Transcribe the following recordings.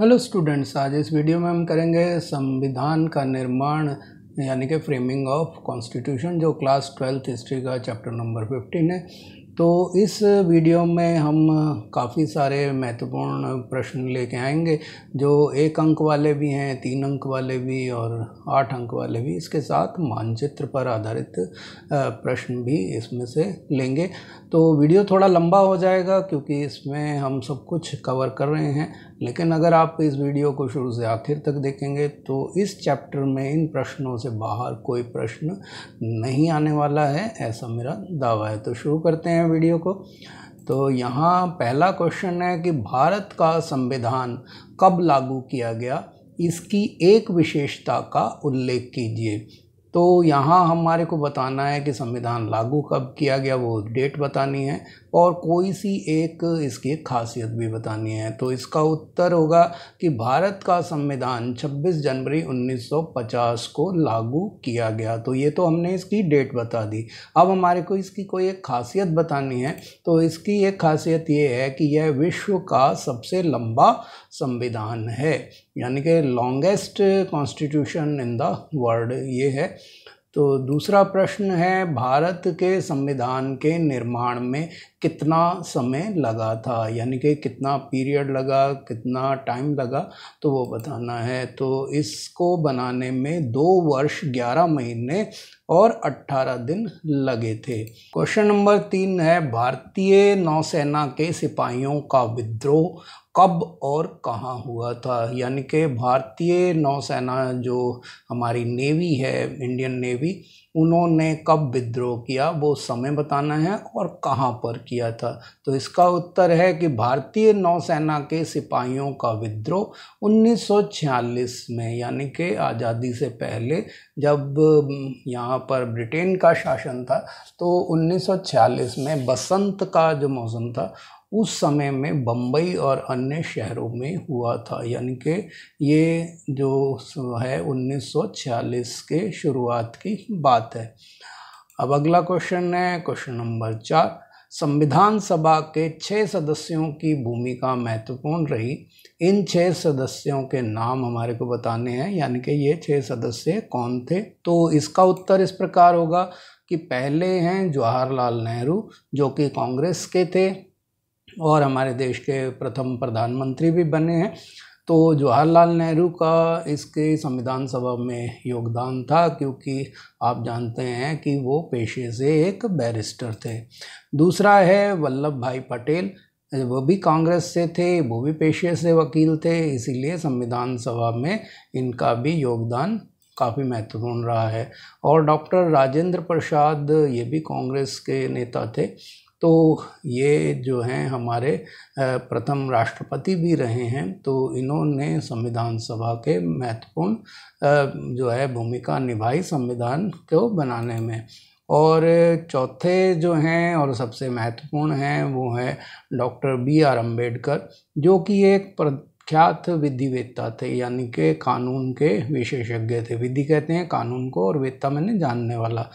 hello students आज इस video में हम करेंगे संविधान का निर्माण यानी कि फ्रेमिंग ऑफ कॉन्स्टिट्यूशन जो क्लास ट्वेल्थ हिस्ट्री का चैप्टर नंबर फिफ्टीन है तो इस वीडियो में हम काफ़ी सारे महत्वपूर्ण प्रश्न लेके आएंगे जो एक अंक वाले भी हैं तीन अंक वाले भी और आठ अंक वाले भी इसके साथ मानचित्र पर आधारित प्रश्न भी इसमें से लेंगे तो वीडियो थोड़ा लंबा हो जाएगा क्योंकि इसमें हम सब कुछ कवर कर रहे हैं लेकिन अगर आप इस वीडियो को शुरू से आखिर तक देखेंगे तो इस चैप्टर में इन प्रश्नों से बाहर कोई प्रश्न नहीं आने वाला है ऐसा मेरा दावा है तो शुरू करते हैं वीडियो को तो यहाँ पहला क्वेश्चन है कि भारत का संविधान कब लागू किया गया इसकी एक विशेषता का उल्लेख कीजिए तो यहाँ हमारे को बताना है कि संविधान लागू कब किया गया वो डेट बतानी है और कोई सी एक इसकी एक खासियत भी बतानी है तो इसका उत्तर होगा कि भारत का संविधान 26 जनवरी 1950 को लागू किया गया तो ये तो हमने इसकी डेट बता दी अब हमारे को इसकी कोई एक खासियत बतानी है तो इसकी एक खासियत ये है कि यह विश्व का सबसे लंबा संविधान है यानी कि longest constitution in the world ये है तो दूसरा प्रश्न है भारत के संविधान के निर्माण में कितना समय लगा था यानी कि कितना पीरियड लगा कितना टाइम लगा तो वो बताना है तो इसको बनाने में दो वर्ष ग्यारह महीने और अट्ठारह दिन लगे थे क्वेश्चन नंबर तीन है भारतीय नौसेना के सिपाहियों का विद्रोह कब और कहाँ हुआ था यानी कि भारतीय नौसेना जो हमारी नेवी है इंडियन नेवी उन्होंने कब विद्रोह किया वो समय बताना है और कहाँ पर किया था तो इसका उत्तर है कि भारतीय नौसेना के सिपाहियों का विद्रोह 1946 में यानी कि आज़ादी से पहले जब यहाँ पर ब्रिटेन का शासन था तो 1946 में बसंत का जो मौसम था उस समय में बम्बई और अन्य शहरों में हुआ था यानी कि ये जो है 1946 के शुरुआत की बात है अब अगला क्वेश्चन है क्वेश्चन नंबर चार संविधान सभा के छः सदस्यों की भूमिका महत्वपूर्ण रही इन छः सदस्यों के नाम हमारे को बताने हैं यानी कि ये छः सदस्य कौन थे तो इसका उत्तर इस प्रकार होगा कि पहले हैं जवाहरलाल नेहरू जो कि कांग्रेस के थे और हमारे देश के प्रथम प्रधानमंत्री भी बने हैं तो जवाहरलाल नेहरू का इसके संविधान सभा में योगदान था क्योंकि आप जानते हैं कि वो पेशे से एक बैरिस्टर थे दूसरा है वल्लभ भाई पटेल वो भी कांग्रेस से थे वो भी पेशे से वकील थे इसीलिए संविधान सभा में इनका भी योगदान काफ़ी महत्वपूर्ण रहा है और डॉक्टर राजेंद्र प्रसाद ये भी कांग्रेस के नेता थे तो ये जो हैं हमारे प्रथम राष्ट्रपति भी रहे हैं तो इन्होंने संविधान सभा के महत्वपूर्ण जो है भूमिका निभाई संविधान को बनाने में और चौथे जो हैं और सबसे महत्वपूर्ण हैं वो हैं डॉक्टर बी आर अम्बेडकर जो कि एक ख्यात विधिवेत्ता थे यानी के कानून के विशेषज्ञ थे विधि कहते हैं कानून को और वेत्ता मैंने जानने वाला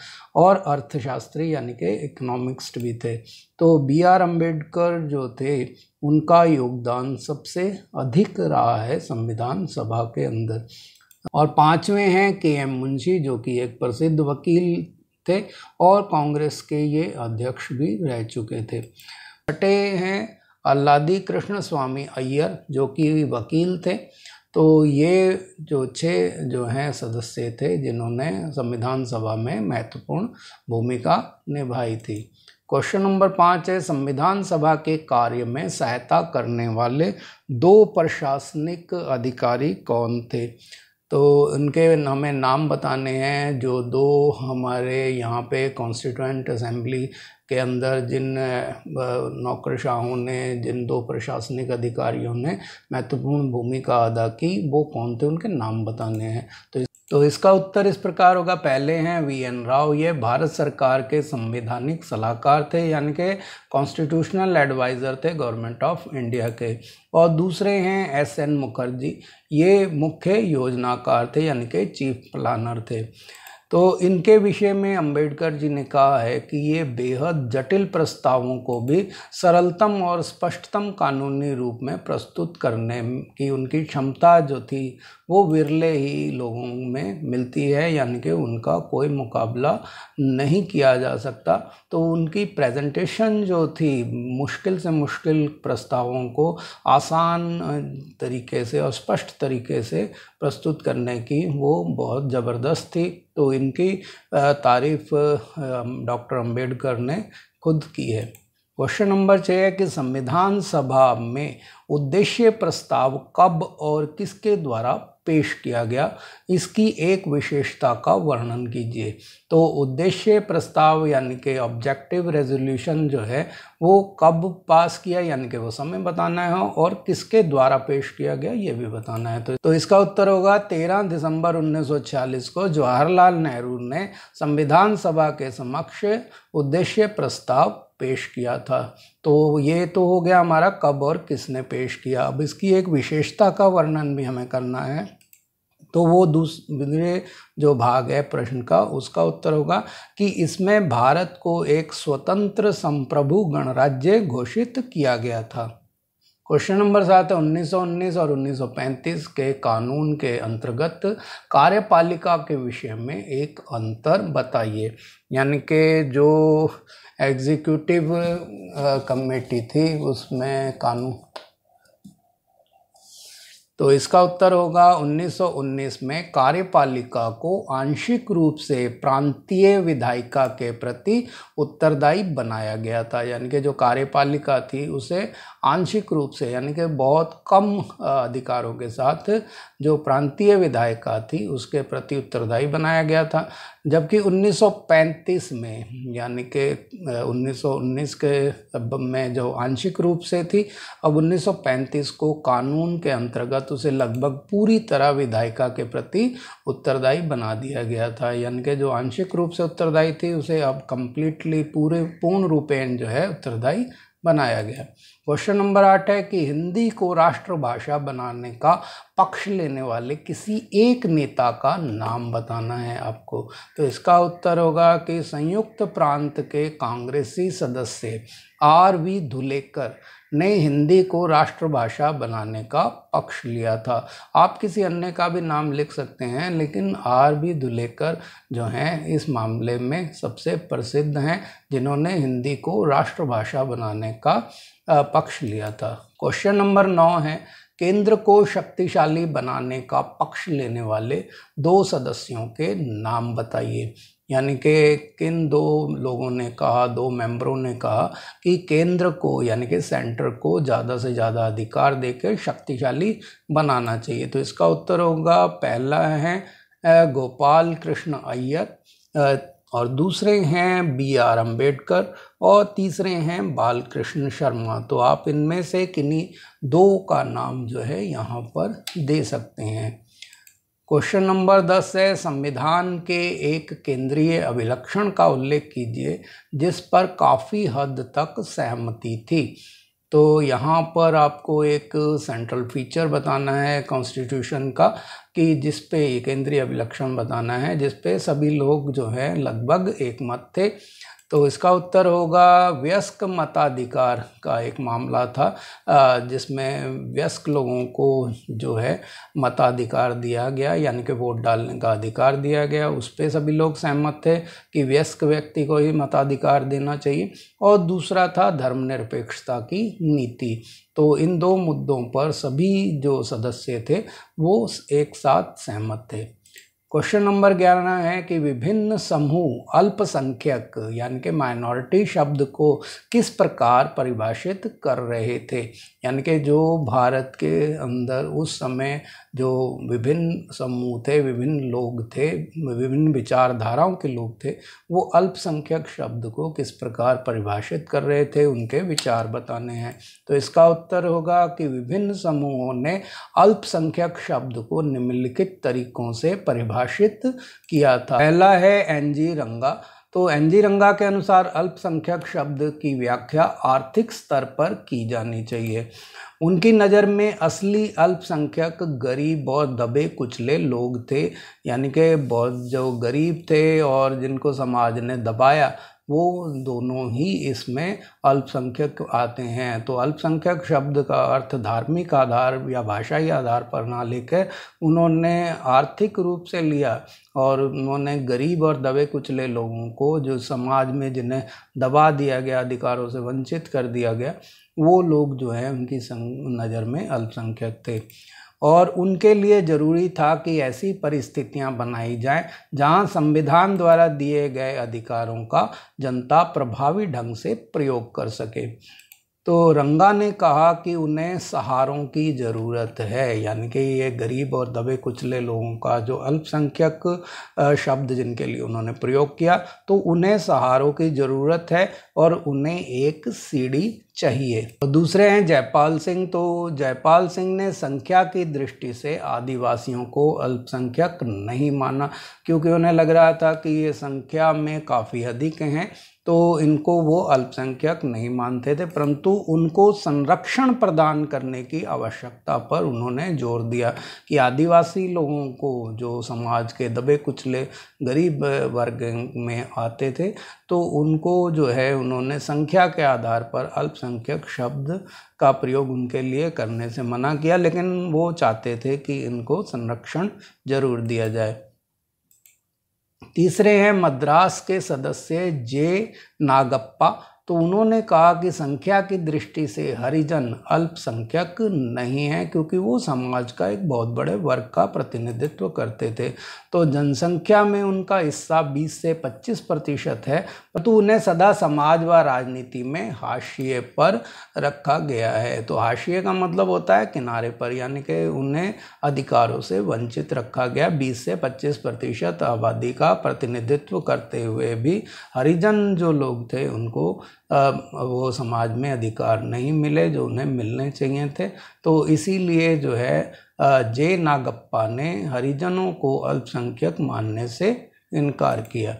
और अर्थशास्त्री यानी कि इकोनॉमिक्स्ट भी थे तो बी आर अम्बेडकर जो थे उनका योगदान सबसे अधिक रहा है संविधान सभा के अंदर और पांचवें हैं के एम मुंशी जो कि एक प्रसिद्ध वकील थे और कांग्रेस के ये अध्यक्ष भी रह चुके थे छठे हैं अल्लादी कृष्ण स्वामी अय्यर जो कि वकील थे तो ये जो छः जो हैं सदस्य थे जिन्होंने संविधान सभा में महत्वपूर्ण भूमिका निभाई थी क्वेश्चन नंबर पाँच है संविधान सभा के कार्य में सहायता करने वाले दो प्रशासनिक अधिकारी कौन थे तो उनके हमें नाम बताने हैं जो दो हमारे यहाँ पे कॉन्स्टिट्यूंट असेंबली के अंदर जिन नौकरशाहों ने जिन दो प्रशासनिक अधिकारियों ने महत्वपूर्ण भूमिका अदा की वो कौन थे उनके नाम बताने हैं तो तो इसका उत्तर इस प्रकार होगा पहले हैं वी एन राव ये भारत सरकार के संवैधानिक सलाहकार थे यानी के कॉन्स्टिट्यूशनल एडवाइज़र थे गवर्नमेंट ऑफ इंडिया के और दूसरे हैं एस एन मुखर्जी ये मुख्य योजनाकार थे यानी के चीफ प्लानर थे तो इनके विषय में अंबेडकर जी ने कहा है कि ये बेहद जटिल प्रस्तावों को भी सरलतम और स्पष्टतम कानूनी रूप में प्रस्तुत करने की उनकी क्षमता जो थी वो विरले ही लोगों में मिलती है यानी कि उनका कोई मुकाबला नहीं किया जा सकता तो उनकी प्रेजेंटेशन जो थी मुश्किल से मुश्किल प्रस्तावों को आसान तरीके से और स्पष्ट तरीके से प्रस्तुत करने की वो बहुत ज़बरदस्त थी तो इनकी तारीफ डॉक्टर अंबेडकर ने खुद की है क्वेश्चन नंबर छः है कि संविधान सभा में उद्देश्य प्रस्ताव कब और किसके द्वारा पेश किया गया इसकी एक विशेषता का वर्णन कीजिए तो उद्देश्य प्रस्ताव यानी कि ऑब्जेक्टिव रेजोल्यूशन जो है वो कब पास किया यानी कि वो समय बताना है और किसके द्वारा पेश किया गया ये भी बताना है तो, तो इसका उत्तर होगा तेरह दिसंबर 1946 को जवाहरलाल नेहरू ने संविधान सभा के समक्ष उद्देश्य प्रस्ताव पेश किया था तो ये तो हो गया हमारा कब और किसने पेश किया अब इसकी एक विशेषता का वर्णन भी हमें करना है तो वो दूसरे जो भाग है प्रश्न का उसका उत्तर होगा कि इसमें भारत को एक स्वतंत्र संप्रभु गणराज्य घोषित किया गया था क्वेश्चन नंबर सात है 1919 और 1935 के कानून के अंतर्गत कार्यपालिका के विषय में एक अंतर बताइए यानी कि जो एग्जीक्यूटिव कमेटी थी उसमें कानून तो इसका उत्तर होगा 1919 में कार्यपालिका को आंशिक रूप से प्रांतीय विधायिका के प्रति उत्तरदायी बनाया गया था यानी कि जो कार्यपालिका थी उसे आंशिक रूप से यानी कि बहुत कम अधिकारों के साथ जो प्रांतीय विधायिका थी उसके प्रति उत्तरदायी बनाया गया था जबकि 1935 में यानी कि 1919 के में जो आंशिक रूप से थी अब 1935 को कानून के अंतर्गत उसे लगभग पूरी तरह विधायिका के प्रति उत्तरदायी बना दिया गया था यानी कि जो आंशिक रूप से उत्तरदायी थी उसे अब कम्प्लीटली पूरे पूर्ण रूपेण जो है उत्तरदायी बनाया गया क्वेश्चन नंबर आठ है कि हिंदी को राष्ट्रभाषा बनाने का पक्ष लेने वाले किसी एक नेता का नाम बताना है आपको तो इसका उत्तर होगा कि संयुक्त प्रांत के कांग्रेसी सदस्य आर वी धुलेकर ने हिंदी को राष्ट्रभाषा बनाने का पक्ष लिया था आप किसी अन्य का भी नाम लिख सकते हैं लेकिन आर बी धुलेकर जो हैं इस मामले में सबसे प्रसिद्ध हैं जिन्होंने हिंदी को राष्ट्रभाषा बनाने का पक्ष लिया था क्वेश्चन नंबर नौ है केंद्र को शक्तिशाली बनाने का पक्ष लेने वाले दो सदस्यों के नाम बताइए यानी कि किन दो लोगों ने कहा दो मेंबरों ने कहा कि केंद्र को यानी कि सेंटर को ज़्यादा से ज़्यादा अधिकार देकर शक्तिशाली बनाना चाहिए तो इसका उत्तर होगा पहला है गोपाल कृष्ण अय्यर और दूसरे हैं बी आर अम्बेडकर और तीसरे हैं बाल कृष्ण शर्मा तो आप इनमें से किन्हीं दो का नाम जो है यहाँ पर दे सकते हैं क्वेश्चन नंबर दस है संविधान के एक केंद्रीय अभिलक्षण का उल्लेख कीजिए जिस पर काफ़ी हद तक सहमति थी तो यहाँ पर आपको एक सेंट्रल फीचर बताना है कॉन्स्टिट्यूशन का कि जिस पे केंद्रीय अभिलक्षण बताना है जिस पे सभी लोग जो है लगभग एक मत थे तो इसका उत्तर होगा व्यस्क मताधिकार का एक मामला था जिसमें व्यस्क लोगों को जो है मताधिकार दिया गया यानी कि वोट डालने का अधिकार दिया गया उस पर सभी लोग सहमत थे कि व्यस्क व्यक्ति को ही मताधिकार देना चाहिए और दूसरा था धर्मनिरपेक्षता की नीति तो इन दो मुद्दों पर सभी जो सदस्य थे वो एक साथ सहमत थे क्वेश्चन नंबर ग्यारह है कि विभिन्न समूह अल्पसंख्यक यानी कि माइनॉरिटी शब्द को किस प्रकार परिभाषित कर रहे थे यानी कि जो भारत के अंदर उस समय जो विभिन्न समूह थे विभिन्न लोग थे विभिन्न विचारधाराओं के लोग थे वो अल्पसंख्यक शब्द को किस प्रकार परिभाषित कर रहे थे उनके विचार बताने हैं तो इसका उत्तर होगा कि विभिन्न समूहों ने अल्पसंख्यक शब्द को निम्नलिखित तरीकों से परिभाषित किया था पहला है एन जी रंगा तो एनजी रंगा के अनुसार अल्पसंख्यक शब्द की व्याख्या आर्थिक स्तर पर की जानी चाहिए उनकी नज़र में असली अल्पसंख्यक गरीब और दबे कुचले लोग थे यानी कि बहुत जो गरीब थे और जिनको समाज ने दबाया वो दोनों ही इसमें अल्पसंख्यक आते हैं तो अल्पसंख्यक शब्द का अर्थ धार्मिक आधार या भाषाई आधार पर ना लेकर उन्होंने आर्थिक रूप से लिया और उन्होंने गरीब और दबे कुचले लोगों को जो समाज में जिन्हें दबा दिया गया अधिकारों से वंचित कर दिया गया वो लोग जो है उनकी नज़र में अल्पसंख्यक थे और उनके लिए जरूरी था कि ऐसी परिस्थितियां बनाई जाएं जहां संविधान द्वारा दिए गए अधिकारों का जनता प्रभावी ढंग से प्रयोग कर सके तो रंगा ने कहा कि उन्हें सहारों की ज़रूरत है यानी कि ये गरीब और दबे कुचले लोगों का जो अल्पसंख्यक शब्द जिनके लिए उन्होंने प्रयोग किया तो उन्हें सहारों की ज़रूरत है और उन्हें एक सीढ़ी चाहिए और दूसरे हैं जयपाल सिंह तो जयपाल सिंह ने संख्या की दृष्टि से आदिवासियों को अल्पसंख्यक नहीं माना क्योंकि उन्हें लग रहा था कि ये संख्या में काफ़ी अधिक हैं तो इनको वो अल्पसंख्यक नहीं मानते थे परंतु उनको संरक्षण प्रदान करने की आवश्यकता पर उन्होंने जोर दिया कि आदिवासी लोगों को जो समाज के दबे कुचले गरीब वर्ग में आते थे तो उनको जो है उन्होंने संख्या के आधार पर अल्पसंख्यक शब्द का प्रयोग उनके लिए करने से मना किया लेकिन वो चाहते थे कि इनको संरक्षण जरूर दिया जाए तीसरे हैं मद्रास के सदस्य जे नागप्पा तो उन्होंने कहा कि संख्या की दृष्टि से हरिजन अल्पसंख्यक नहीं है क्योंकि वो समाज का एक बहुत बड़े वर्ग का प्रतिनिधित्व करते थे तो जनसंख्या में उनका हिस्सा 20 से 25 प्रतिशत है परंतु उन्हें सदा समाज व राजनीति में हाशिए पर रखा गया है तो हाशिए का मतलब होता है किनारे पर यानी कि उन्हें अधिकारों से वंचित रखा गया बीस से पच्चीस प्रतिशत आबादी का प्रतिनिधित्व करते हुए भी हरिजन जो लोग थे उनको वो समाज में अधिकार नहीं मिले जो उन्हें मिलने चाहिए थे तो इसीलिए जो है जे नागप्पा ने हरिजनों को अल्पसंख्यक मानने से इनकार किया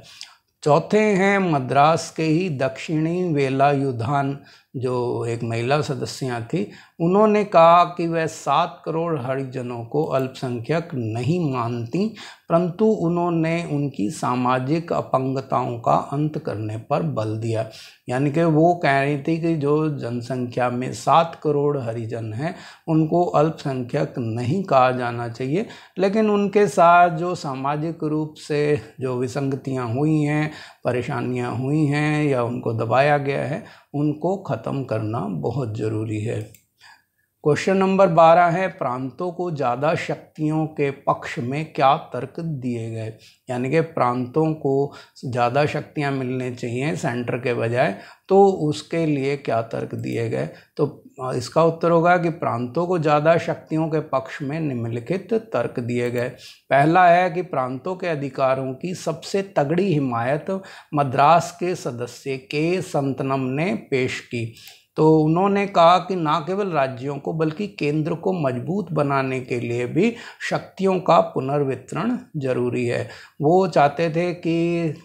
चौथे हैं मद्रास के ही दक्षिणी वेलायुधान जो एक महिला सदस्या थी उन्होंने कहा कि वह सात करोड़ हरिजनों को अल्पसंख्यक नहीं मानती परंतु उन्होंने उनकी सामाजिक अपंगताओं का अंत करने पर बल दिया यानी कि वो कह रही थी कि जो जनसंख्या में सात करोड़ हरिजन हैं उनको अल्पसंख्यक नहीं कहा जाना चाहिए लेकिन उनके साथ जो सामाजिक रूप से जो विसंगतियाँ हुई हैं परेशानियाँ हुई हैं या उनको दबाया गया है उनको ख़त्म करना बहुत ज़रूरी है क्वेश्चन नंबर बारह है प्रांतों को ज़्यादा शक्तियों के पक्ष में क्या तर्क दिए गए यानी कि प्रांतों को ज़्यादा शक्तियाँ मिलने चाहिए सेंटर के बजाय तो उसके लिए क्या तर्क दिए गए तो इसका उत्तर होगा कि प्रांतों को ज़्यादा शक्तियों के पक्ष में निम्नलिखित तर्क दिए गए पहला है कि प्रांतों के अधिकारों की सबसे तगड़ी हिमायत मद्रास के सदस्य के संतनम ने पेश की तो उन्होंने कहा कि ना केवल राज्यों को बल्कि केंद्र को मजबूत बनाने के लिए भी शक्तियों का पुनर्वितरण जरूरी है वो चाहते थे कि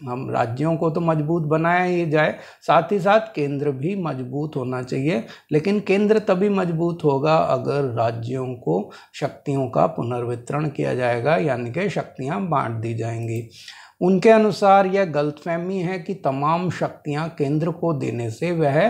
हम राज्यों को तो मजबूत बनाया ही जाए साथ ही साथ केंद्र भी मजबूत होना चाहिए लेकिन केंद्र तभी मजबूत होगा अगर राज्यों को शक्तियों का पुनर्वितरण किया जाएगा यानी कि शक्तियाँ बांट दी जाएंगी उनके अनुसार यह गलतफहमी है कि तमाम शक्तियां केंद्र को देने से वह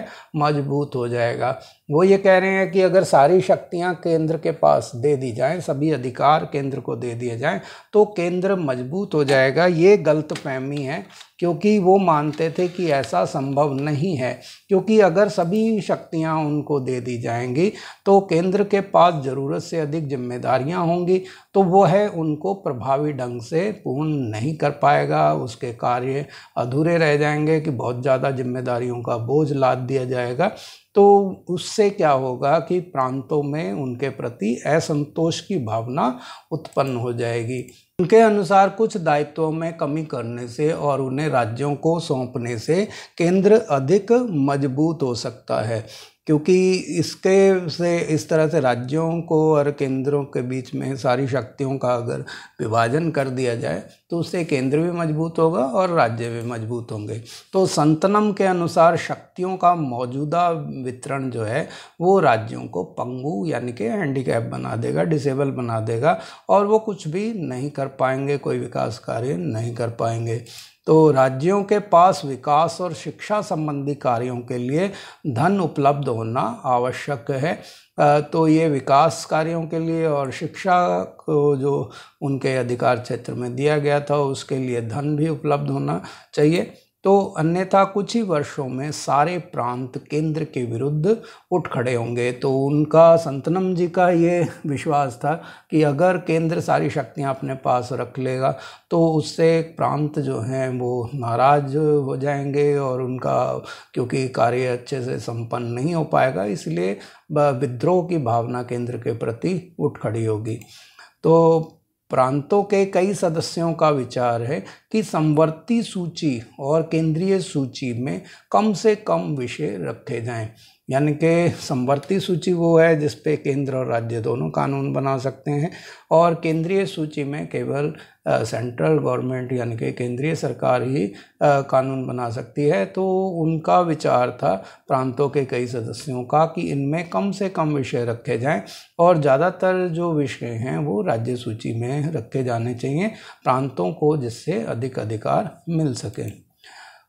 मजबूत हो जाएगा वो ये कह रहे हैं कि अगर सारी शक्तियां केंद्र के पास दे दी जाएं सभी अधिकार केंद्र को दे दिए जाएं तो केंद्र मजबूत हो जाएगा ये गलत फहमी है क्योंकि वो मानते थे कि ऐसा संभव नहीं है क्योंकि अगर सभी शक्तियां उनको दे दी जाएंगी तो केंद्र के पास ज़रूरत से अधिक जिम्मेदारियां होंगी तो वो है उनको प्रभावी ढंग से पूर्ण नहीं कर पाएगा उसके कार्य अधूरे रह जाएंगे कि बहुत ज़्यादा जिम्मेदारियों का बोझ लाद दिया जाएगा तो उससे क्या होगा कि प्रांतों में उनके प्रति असंतोष की भावना उत्पन्न हो जाएगी उनके अनुसार कुछ दायित्वों में कमी करने से और उन्हें राज्यों को सौंपने से केंद्र अधिक मजबूत हो सकता है क्योंकि इसके से इस तरह से राज्यों को और केंद्रों के बीच में सारी शक्तियों का अगर विभाजन कर दिया जाए तो उससे केंद्र भी मजबूत होगा और राज्य भी मजबूत होंगे तो संतनम के अनुसार शक्तियों का मौजूदा वितरण जो है वो राज्यों को पंगु यानी कि हैंडीकैप बना देगा डिसेबल बना देगा और वो कुछ भी नहीं कर पाएंगे कोई विकास कार्य नहीं कर पाएंगे तो राज्यों के पास विकास और शिक्षा संबंधी कार्यों के लिए धन उपलब्ध होना आवश्यक है तो ये विकास कार्यों के लिए और शिक्षा को जो उनके अधिकार क्षेत्र में दिया गया था उसके लिए धन भी उपलब्ध होना चाहिए तो अन्यथा कुछ ही वर्षों में सारे प्रांत केंद्र के विरुद्ध उठ खड़े होंगे तो उनका संतनम जी का ये विश्वास था कि अगर केंद्र सारी शक्तियाँ अपने पास रख लेगा तो उससे प्रांत जो हैं वो नाराज हो जाएंगे और उनका क्योंकि कार्य अच्छे से संपन्न नहीं हो पाएगा इसलिए विद्रोह की भावना केंद्र के प्रति उठ खड़ी होगी तो प्रांतों के कई सदस्यों का विचार है कि संवर्ती सूची और केंद्रीय सूची में कम से कम विषय रखे जाएं यानी कि समवर्ती सूची वो है जिस पे केंद्र और राज्य दोनों कानून बना सकते हैं और केंद्रीय सूची में केवल सेंट्रल गवर्नमेंट यानी कि केंद्रीय सरकार ही आ, कानून बना सकती है तो उनका विचार था प्रांतों के कई सदस्यों का कि इनमें कम से कम विषय रखे जाएं और ज़्यादातर जो विषय हैं वो राज्य सूची में रखे जाने चाहिए प्रांतों को जिससे अधिक अधिकार मिल सकें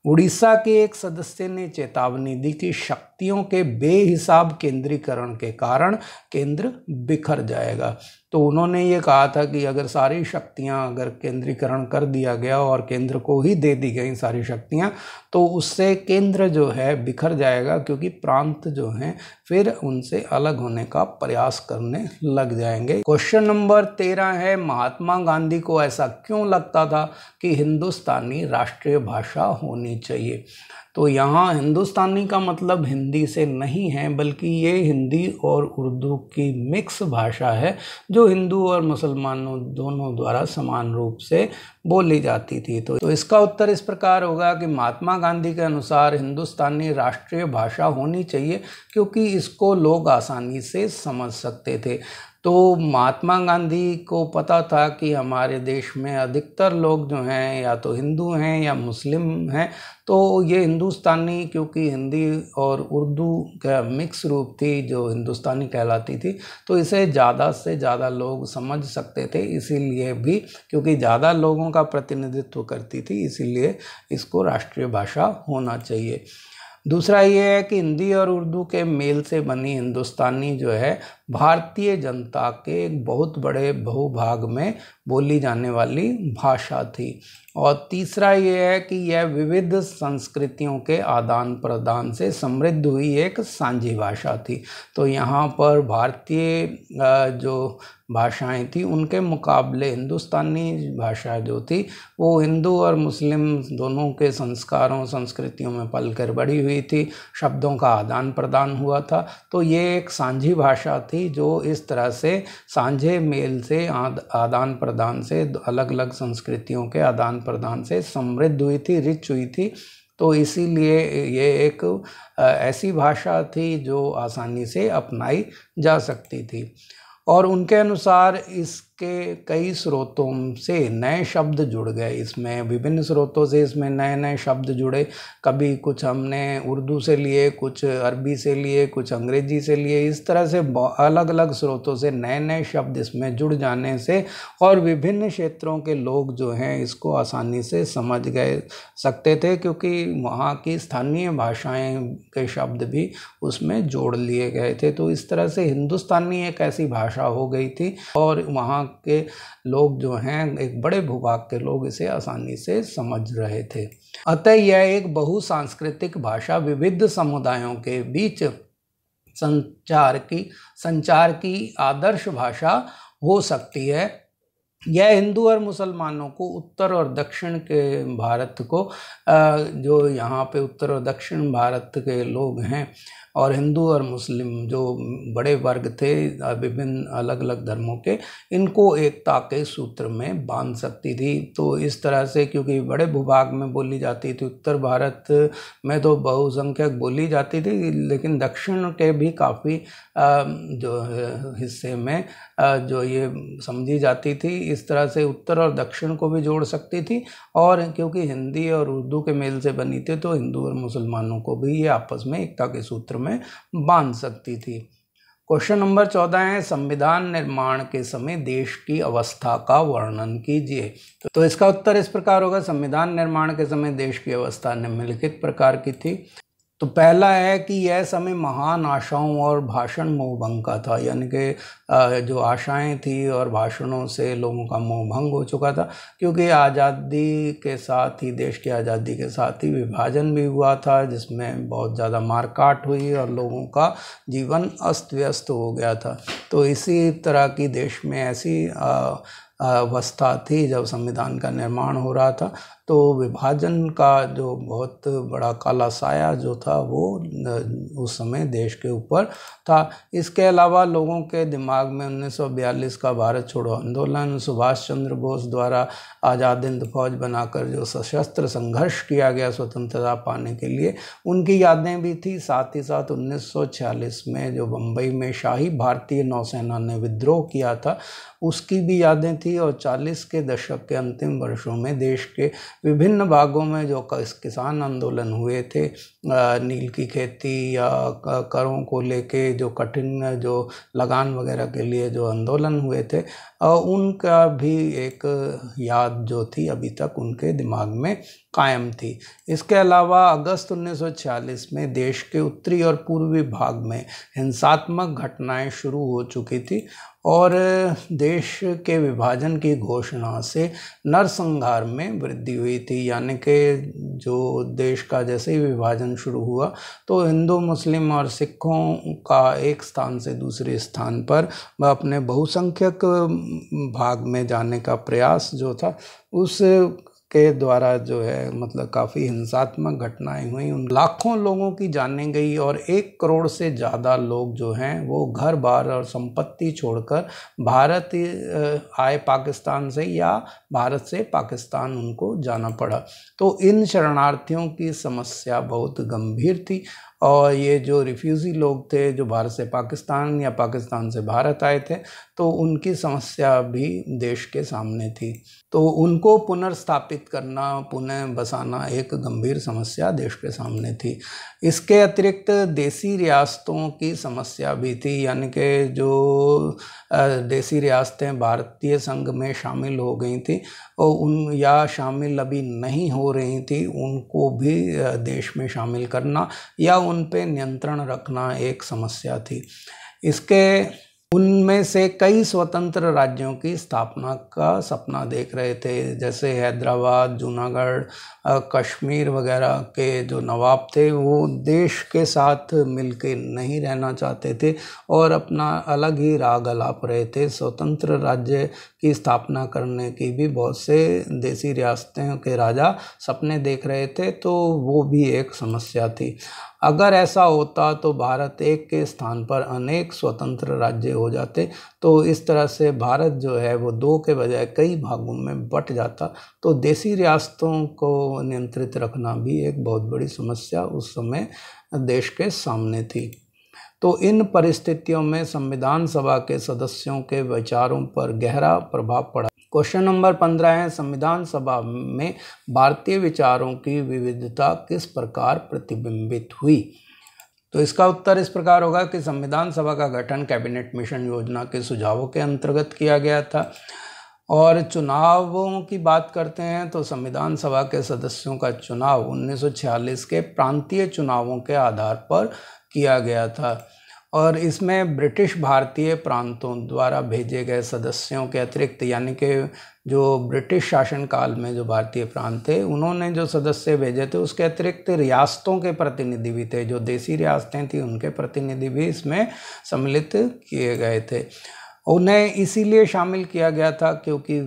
उड़ीसा के एक सदस्य ने चेतावनी दी कि शक्तियों के बेहिसाब केंद्रीकरण के कारण केंद्र बिखर जाएगा तो उन्होंने ये कहा था कि अगर सारी शक्तियाँ अगर केंद्रीकरण कर दिया गया और केंद्र को ही दे दी गई सारी शक्तियाँ तो उससे केंद्र जो है बिखर जाएगा क्योंकि प्रांत जो हैं फिर उनसे अलग होने का प्रयास करने लग जाएंगे क्वेश्चन नंबर तेरह है महात्मा गांधी को ऐसा क्यों लगता था कि हिंदुस्तानी राष्ट्रीय भाषा होनी चाहिए तो यहाँ हिंदुस्तानी का मतलब हिंदी से नहीं है बल्कि ये हिंदी और उर्दू की मिक्स भाषा है जो हिंदू और मुसलमानों दोनों द्वारा समान रूप से बोली जाती थी तो, तो, इसका उत्तर इस प्रकार होगा कि महात्मा गांधी के अनुसार हिंदुस्तानी राष्ट्रीय भाषा होनी चाहिए क्योंकि इसको लोग आसानी से समझ सकते थे तो महात्मा गांधी को पता था कि हमारे देश में अधिकतर लोग जो हैं या तो हिंदू हैं या मुस्लिम हैं तो ये हिंदुस्तानी क्योंकि हिंदी और उर्दू का मिक्स रूप थी जो हिंदुस्तानी कहलाती थी तो इसे ज़्यादा से ज़्यादा लोग समझ सकते थे इसीलिए भी क्योंकि ज़्यादा लोगों का प्रतिनिधित्व करती थी इसीलिए इसको राष्ट्रीय भाषा होना चाहिए दूसरा ये है कि हिंदी और उर्दू के मेल से बनी हिंदुस्तानी जो है भारतीय जनता के एक बहुत बड़े बहुभाग में बोली जाने वाली भाषा थी और तीसरा ये है कि यह विविध संस्कृतियों के आदान प्रदान से समृद्ध हुई एक साझी भाषा थी तो यहाँ पर भारतीय जो भाषाएं थी उनके मुकाबले हिंदुस्तानी भाषा जो थी वो हिंदू और मुस्लिम दोनों के संस्कारों संस्कृतियों में पल कर बड़ी हुई थी शब्दों का आदान प्रदान हुआ था तो ये एक सांझी भाषा थी जो इस तरह से सांझे मेल से आदान प्रदान से अलग अलग संस्कृतियों के आदान प्रदान से समृद्ध हुई थी रिच हुई थी तो इसीलिए ये एक ऐसी भाषा थी जो आसानी से अपनाई जा सकती थी और उनके अनुसार इस के कई स्रोतों से नए शब्द जुड़ गए इसमें विभिन्न स्रोतों से इसमें नए नए शब्द जुड़े कभी कुछ हमने उर्दू से लिए कुछ अरबी से लिए कुछ अंग्रेजी से लिए इस तरह से अलग अलग स्रोतों से नए नए शब्द इसमें जुड़ जाने से और विभिन्न क्षेत्रों के लोग जो हैं इसको आसानी से समझ गए सकते थे क्योंकि वहाँ की स्थानीय भाषाएँ के शब्द भी उसमें जोड़ लिए गए थे तो इस तरह से हिंदुस्तानी एक ऐसी भाषा हो गई थी और वहाँ के लोग जो हैं एक बड़े भूभाग के लोग इसे आसानी से समझ रहे थे अतः यह एक बहु सांस्कृतिक भाषा विविध समुदायों के बीच संचार की संचार की आदर्श भाषा हो सकती है यह हिंदू और मुसलमानों को उत्तर और दक्षिण के भारत को जो यहाँ पे उत्तर और दक्षिण भारत के लोग हैं और हिंदू और मुस्लिम जो बड़े वर्ग थे विभिन्न अलग अलग धर्मों के इनको एकता के सूत्र में बांध सकती थी तो इस तरह से क्योंकि बड़े भूभाग में बोली जाती थी उत्तर भारत में तो बहुसंख्यक बोली जाती थी लेकिन दक्षिण के भी काफ़ी जो हिस्से में जो ये समझी जाती थी इस तरह से उत्तर और दक्षिण को भी जोड़ सकती थी और क्योंकि हिंदी और उर्दू के मेल से बनी थी तो हिंदू और मुसलमानों को भी ये आपस में एकता के सूत्र में में बांध सकती थी क्वेश्चन नंबर चौदह है संविधान निर्माण के समय देश की अवस्था का वर्णन कीजिए तो इसका उत्तर इस प्रकार होगा संविधान निर्माण के समय देश की अवस्था निम्नलिखित प्रकार की थी तो पहला है कि यह समय महान आशाओं और भाषण मोह भंग का था यानी कि जो आशाएं थी और भाषणों से लोगों का मोह भंग हो चुका था क्योंकि आज़ादी के साथ ही देश की आज़ादी के साथ ही विभाजन भी हुआ था जिसमें बहुत ज़्यादा मारकाट हुई और लोगों का जीवन अस्त व्यस्त हो गया था तो इसी तरह की देश में ऐसी आ, अवस्था थी जब संविधान का निर्माण हो रहा था तो विभाजन का जो बहुत बड़ा काला साया जो था वो उस समय देश के ऊपर था इसके अलावा लोगों के दिमाग में 1942 का भारत छोड़ो आंदोलन सुभाष चंद्र बोस द्वारा आज़ाद हिंद फौज बनाकर जो सशस्त्र संघर्ष किया गया स्वतंत्रता पाने के लिए उनकी यादें भी थी साथ ही साथ 1946 में जो बम्बई में शाही भारतीय नौसेना ने विद्रोह किया था उसकी भी यादें थी और 40 के दशक के अंतिम वर्षों में देश के विभिन्न भागों में जो किसान आंदोलन हुए थे नील की खेती या करों को लेके जो कठिन जो लगान वगैरह के लिए जो आंदोलन हुए थे उनका भी एक याद जो थी अभी तक उनके दिमाग में कायम थी इसके अलावा अगस्त 1946 में देश के उत्तरी और पूर्वी भाग में हिंसात्मक घटनाएं शुरू हो चुकी थी और देश के विभाजन की घोषणा से नरसंहार में वृद्धि हुई थी यानी कि जो देश का जैसे ही विभाजन शुरू हुआ तो हिंदू मुस्लिम और सिखों का एक स्थान से दूसरे स्थान पर वह अपने बहुसंख्यक भाग में जाने का प्रयास जो था उस के द्वारा जो है मतलब काफ़ी हिंसात्मक घटनाएं हुई उन लाखों लोगों की जाने गई और एक करोड़ से ज़्यादा लोग जो हैं वो घर बार और संपत्ति छोड़कर भारत आए पाकिस्तान से या भारत से पाकिस्तान उनको जाना पड़ा तो इन शरणार्थियों की समस्या बहुत गंभीर थी और ये जो रिफ्यूज़ी लोग थे जो भारत से पाकिस्तान या पाकिस्तान से भारत आए थे तो उनकी समस्या भी देश के सामने थी तो उनको पुनर्स्थापित करना पुनः बसाना एक गंभीर समस्या देश के सामने थी इसके अतिरिक्त देसी रियासतों की समस्या भी थी यानी कि जो देसी रियासतें भारतीय संघ में शामिल हो गई थी और उन या शामिल अभी नहीं हो रही थी उनको भी देश में शामिल करना या उन पर नियंत्रण रखना एक समस्या थी इसके उनमें से कई स्वतंत्र राज्यों की स्थापना का सपना देख रहे थे जैसे हैदराबाद जूनागढ़ कश्मीर वगैरह के जो नवाब थे वो देश के साथ मिल नहीं रहना चाहते थे और अपना अलग ही राग अलाप रहे थे स्वतंत्र राज्य की स्थापना करने की भी बहुत से देसी रियासतों के राजा सपने देख रहे थे तो वो भी एक समस्या थी अगर ऐसा होता तो भारत एक के स्थान पर अनेक स्वतंत्र राज्य हो जाते तो इस तरह से भारत जो है वो दो के बजाय कई भागों में बट जाता तो देसी रियासतों को नियंत्रित रखना भी एक बहुत बड़ी समस्या उस समय देश के सामने थी तो इन परिस्थितियों में संविधान सभा के सदस्यों के विचारों पर गहरा प्रभाव पड़ा क्वेश्चन नंबर पंद्रह है संविधान सभा में भारतीय विचारों की विविधता किस प्रकार प्रतिबिंबित हुई तो इसका उत्तर इस प्रकार होगा कि संविधान सभा का गठन कैबिनेट मिशन योजना के सुझावों के अंतर्गत किया गया था और चुनावों की बात करते हैं तो संविधान सभा के सदस्यों का चुनाव 1946 के प्रांतीय चुनावों के आधार पर किया गया था और इसमें ब्रिटिश भारतीय प्रांतों द्वारा भेजे गए सदस्यों के अतिरिक्त यानी कि जो ब्रिटिश शासनकाल में जो भारतीय प्रांत थे उन्होंने जो सदस्य भेजे थे उसके अतिरिक्त रियासतों के प्रतिनिधि भी थे जो देसी रियासतें थी उनके प्रतिनिधि भी इसमें सम्मिलित किए गए थे उन्हें इसीलिए शामिल किया गया था क्योंकि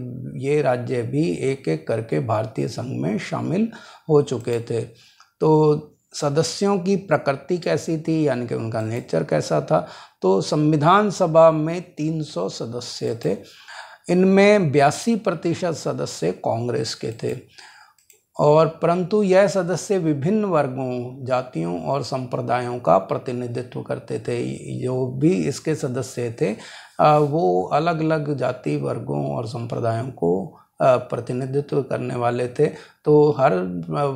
ये राज्य भी एक एक करके भारतीय संघ में शामिल हो चुके थे तो सदस्यों की प्रकृति कैसी थी यानी कि उनका नेचर कैसा था तो संविधान सभा में 300 सदस्य थे इनमें बयासी प्रतिशत सदस्य कांग्रेस के थे और परंतु यह सदस्य विभिन्न वर्गों जातियों और संप्रदायों का प्रतिनिधित्व करते थे जो भी इसके सदस्य थे वो अलग अलग जाति वर्गों और संप्रदायों को प्रतिनिधित्व करने वाले थे तो हर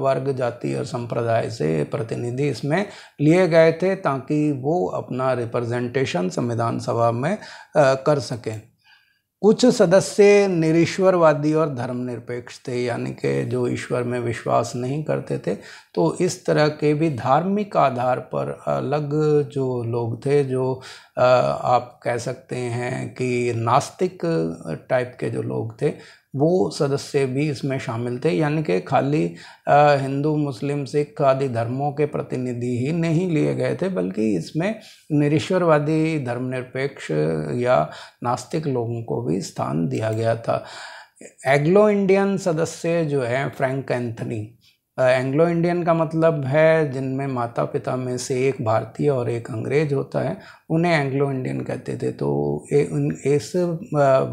वर्ग जाति और संप्रदाय से प्रतिनिधि इसमें लिए गए थे ताकि वो अपना रिप्रेजेंटेशन संविधान सभा में कर सकें कुछ सदस्य निरीश्वरवादी और धर्मनिरपेक्ष थे यानी कि जो ईश्वर में विश्वास नहीं करते थे तो इस तरह के भी धार्मिक आधार पर अलग जो लोग थे जो आप कह सकते हैं कि नास्तिक टाइप के जो लोग थे वो सदस्य भी इसमें शामिल थे यानी कि खाली हिंदू मुस्लिम सिख आदि धर्मों के प्रतिनिधि ही नहीं लिए गए थे बल्कि इसमें निरीश्वरवादी धर्मनिरपेक्ष या नास्तिक लोगों को भी स्थान दिया गया था एग्लो इंडियन सदस्य जो हैं फ्रैंक एंथनी एंग्लो इंडियन का मतलब है जिनमें माता पिता में से एक भारतीय और एक अंग्रेज होता है उन्हें एंग्लो इंडियन कहते थे तो ए, उन इस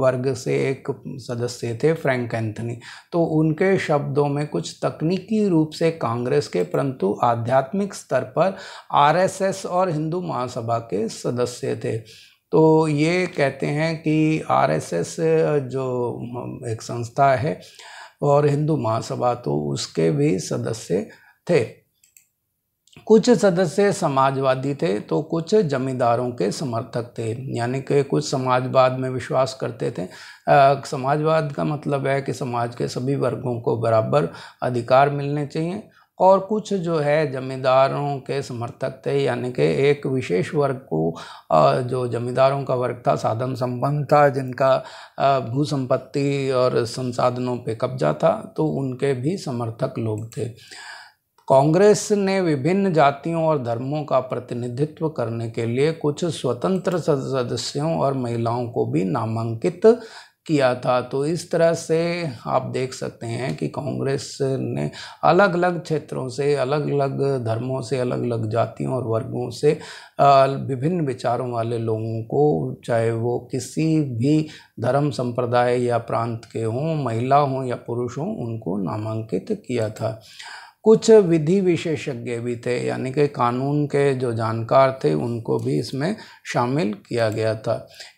वर्ग से एक सदस्य थे फ्रैंक एंथनी तो उनके शब्दों में कुछ तकनीकी रूप से कांग्रेस के परंतु आध्यात्मिक स्तर पर आरएसएस और हिंदू महासभा के सदस्य थे तो ये कहते हैं कि आरएसएस जो एक संस्था है और हिंदू महासभा तो उसके भी सदस्य थे कुछ सदस्य समाजवादी थे तो कुछ जमींदारों के समर्थक थे यानी कि कुछ समाजवाद में विश्वास करते थे आ, समाजवाद का मतलब है कि समाज के सभी वर्गों को बराबर अधिकार मिलने चाहिए और कुछ जो है ज़मींदारों के समर्थक थे यानी कि एक विशेष वर्ग को जो ज़मींदारों का वर्ग था साधन संबंध था जिनका भू संपत्ति और संसाधनों पे कब्जा था तो उनके भी समर्थक लोग थे कांग्रेस ने विभिन्न जातियों और धर्मों का प्रतिनिधित्व करने के लिए कुछ स्वतंत्र सदस्यों और महिलाओं को भी नामांकित किया था तो इस तरह से आप देख सकते हैं कि कांग्रेस ने अलग अलग क्षेत्रों से अलग अलग धर्मों से अलग अलग जातियों और वर्गों से विभिन्न विचारों वाले लोगों को चाहे वो किसी भी धर्म संप्रदाय या प्रांत के हों महिला हों या पुरुष हों उनको नामांकित किया था कुछ विधि विशेषज्ञ भी थे यानी कि कानून के जो जानकार थे उनको भी इसमें शामिल किया गया था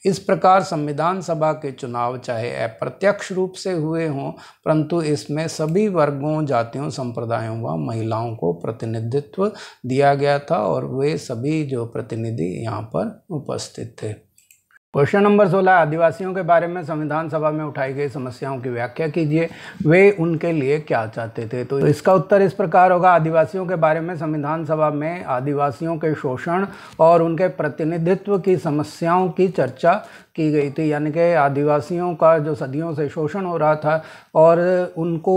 इस प्रकार संविधान सभा के चुनाव चाहे अप्रत्यक्ष रूप से हुए हों परंतु इसमें सभी वर्गों जातियों संप्रदायों व महिलाओं को प्रतिनिधित्व दिया गया था और वे सभी जो प्रतिनिधि यहाँ पर उपस्थित थे क्वेश्चन नंबर 16 आदिवासियों के बारे में संविधान सभा में उठाई गई समस्याओं की व्याख्या कीजिए वे उनके लिए क्या चाहते थे तो इसका उत्तर इस प्रकार होगा आदिवासियों के बारे में संविधान सभा में आदिवासियों के शोषण और उनके प्रतिनिधित्व की समस्याओं की चर्चा की गई थी यानी कि आदिवासियों का जो सदियों से शोषण हो रहा था और उनको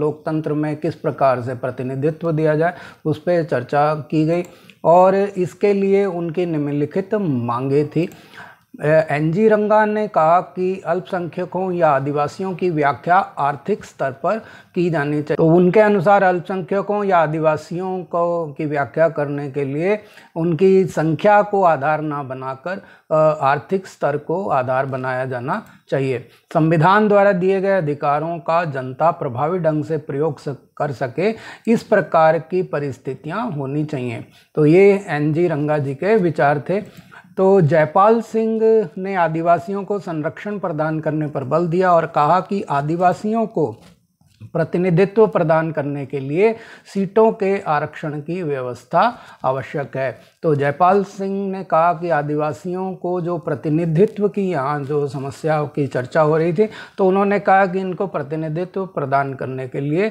लोकतंत्र में किस प्रकार से प्रतिनिधित्व दिया जाए उस पर चर्चा की गई और इसके लिए उनकी निम्नलिखित मांगे थी एन जी रंगा ने कहा कि अल्पसंख्यकों या आदिवासियों की व्याख्या आर्थिक स्तर पर की जानी चाहिए तो उनके अनुसार अल्पसंख्यकों या आदिवासियों को की व्याख्या करने के लिए उनकी संख्या को आधार ना बनाकर आर्थिक स्तर को आधार बनाया जाना चाहिए संविधान द्वारा दिए गए अधिकारों का जनता प्रभावी ढंग से प्रयोग कर सके इस प्रकार की परिस्थितियाँ होनी चाहिए तो ये एन जी रंगा जी के विचार थे तो जयपाल सिंह ने आदिवासियों को संरक्षण प्रदान करने पर बल दिया और कहा कि आदिवासियों को प्रतिनिधित्व प्रदान करने के लिए सीटों के आरक्षण की व्यवस्था आवश्यक है तो जयपाल सिंह ने कहा कि आदिवासियों को जो प्रतिनिधित्व की यहाँ जो समस्या की चर्चा हो रही थी तो उन्होंने कहा कि इनको प्रतिनिधित्व प्रदान करने के लिए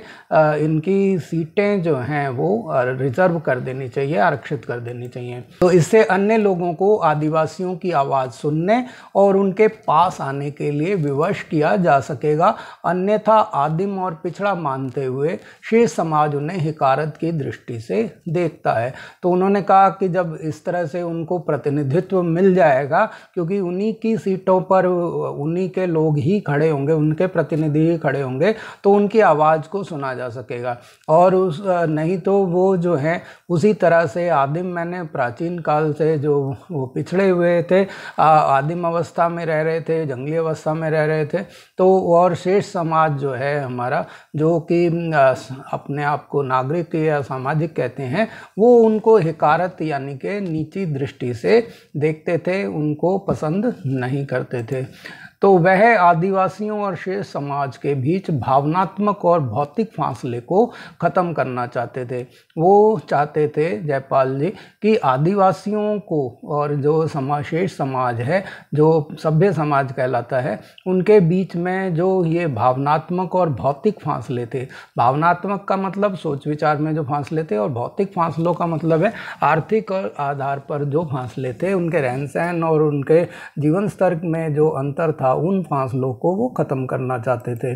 इनकी सीटें जो हैं वो रिजर्व कर देनी चाहिए आरक्षित कर देनी चाहिए तो इससे अन्य लोगों को आदिवासियों की आवाज़ सुनने और उनके पास आने के लिए विवश किया जा सकेगा अन्यथा आदिम और पिछड़ा मानते हुए शेष समाज उन्हें हिकारत की दृष्टि से देखता है तो उन्होंने कहा कि जब इस तरह से उनको प्रतिनिधित्व मिल जाएगा क्योंकि उन्हीं की सीटों पर उन्हीं के लोग ही खड़े होंगे उनके प्रतिनिधि ही खड़े होंगे तो उनकी आवाज़ को सुना जा सकेगा और उस नहीं तो वो जो हैं उसी तरह से आदिम मैंने प्राचीन काल से जो वो पिछड़े हुए थे आदिम अवस्था में रह रहे थे जंगली अवस्था में रह रहे थे तो और शेष समाज जो है हमारा जो कि अपने आप को नागरिक या सामाजिक कहते हैं वो उनको हिकारत यानी यानी कि नीची दृष्टि से देखते थे उनको पसंद नहीं करते थे तो वह आदिवासियों और शेष समाज के बीच भावनात्मक और भौतिक फासले को ख़त्म करना चाहते थे वो चाहते थे जयपाल जी कि आदिवासियों को और जो समाज शेष समाज है जो सभ्य समाज कहलाता है उनके बीच में जो ये भावनात्मक और भौतिक फासले थे भावनात्मक का मतलब सोच विचार में जो फासले थे और भौतिक फासलों का मतलब है आर्थिक आधार पर जो फासले थे उनके रहन सहन और उनके जीवन स्तर में जो अंतर था था उन फांसलों को वो ख़त्म करना चाहते थे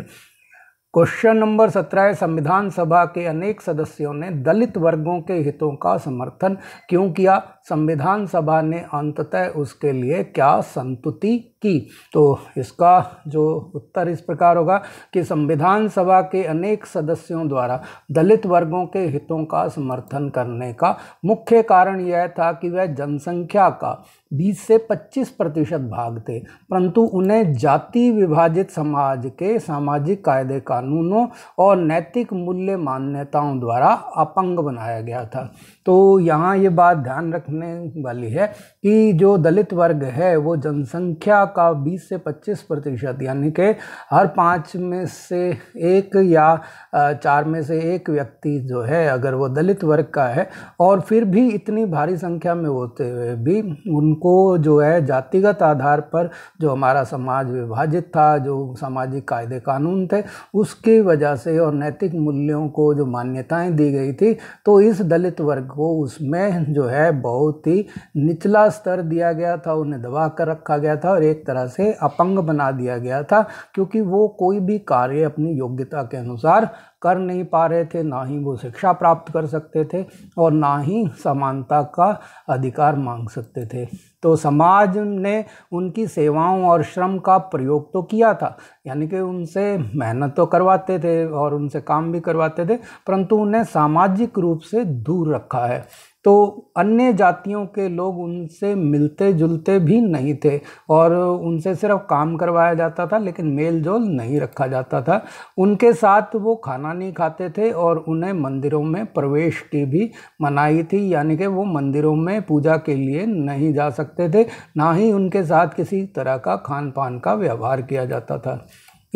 क्वेश्चन नंबर सत्रह संविधान सभा के अनेक सदस्यों ने दलित वर्गों के हितों का समर्थन क्यों किया संविधान सभा ने अंततः उसके लिए क्या संतुति की तो इसका जो उत्तर इस प्रकार होगा कि संविधान सभा के अनेक सदस्यों द्वारा दलित वर्गों के हितों का समर्थन करने का मुख्य कारण यह था कि वह जनसंख्या का 20 से 25 प्रतिशत भाग थे परंतु उन्हें जाति विभाजित समाज के सामाजिक कायदे कानूनों और नैतिक मूल्य मान्यताओं द्वारा अपंग बनाया गया था तो यहाँ ये बात ध्यान रखना रखने वाली है कि जो दलित वर्ग है वो जनसंख्या का 20 से 25 प्रतिशत यानी कि हर पाँच में से एक या चार में से एक व्यक्ति जो है अगर वो दलित वर्ग का है और फिर भी इतनी भारी संख्या में होते हुए भी उनको जो है जातिगत आधार पर जो हमारा समाज विभाजित था जो सामाजिक कायदे कानून थे उसकी वजह से और नैतिक मूल्यों को जो मान्यताएं दी गई थी तो इस दलित वर्ग को उसमें जो है बहुत बहुत ही निचला स्तर दिया गया था उन्हें दबा कर रखा गया था और एक तरह से अपंग बना दिया गया था क्योंकि वो कोई भी कार्य अपनी योग्यता के अनुसार कर नहीं पा रहे थे ना ही वो शिक्षा प्राप्त कर सकते थे और ना ही समानता का अधिकार मांग सकते थे तो समाज ने उनकी सेवाओं और श्रम का प्रयोग तो किया था यानी कि उनसे मेहनत तो करवाते थे और उनसे काम भी करवाते थे परंतु उन्हें सामाजिक रूप से दूर रखा है तो अन्य जातियों के लोग उनसे मिलते जुलते भी नहीं थे और उनसे सिर्फ काम करवाया जाता था लेकिन मेल जोल नहीं रखा जाता था उनके साथ वो खाना नहीं खाते थे और उन्हें मंदिरों में प्रवेश की भी मनाई थी यानी कि वो मंदिरों में पूजा के लिए नहीं जा सकते थे ना ही उनके साथ किसी तरह का खान पान का व्यवहार किया जाता था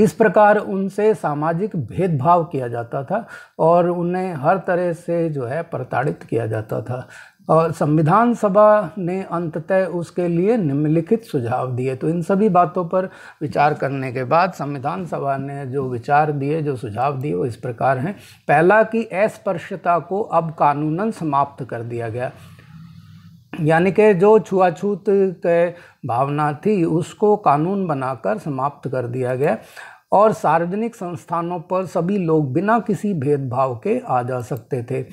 इस प्रकार उनसे सामाजिक भेदभाव किया जाता था और उन्हें हर तरह से जो है प्रताड़ित किया जाता था और संविधान सभा ने अंततः उसके लिए निम्नलिखित सुझाव दिए तो इन सभी बातों पर विचार करने के बाद संविधान सभा ने जो विचार दिए जो सुझाव दिए वो इस प्रकार हैं पहला कि अस्पृश्यता को अब कानूनन समाप्त कर दिया गया यानी कि जो छुआछूत के भावना थी उसको कानून बनाकर समाप्त कर दिया गया और सार्वजनिक संस्थानों पर सभी लोग बिना किसी भेदभाव के आ जा सकते थे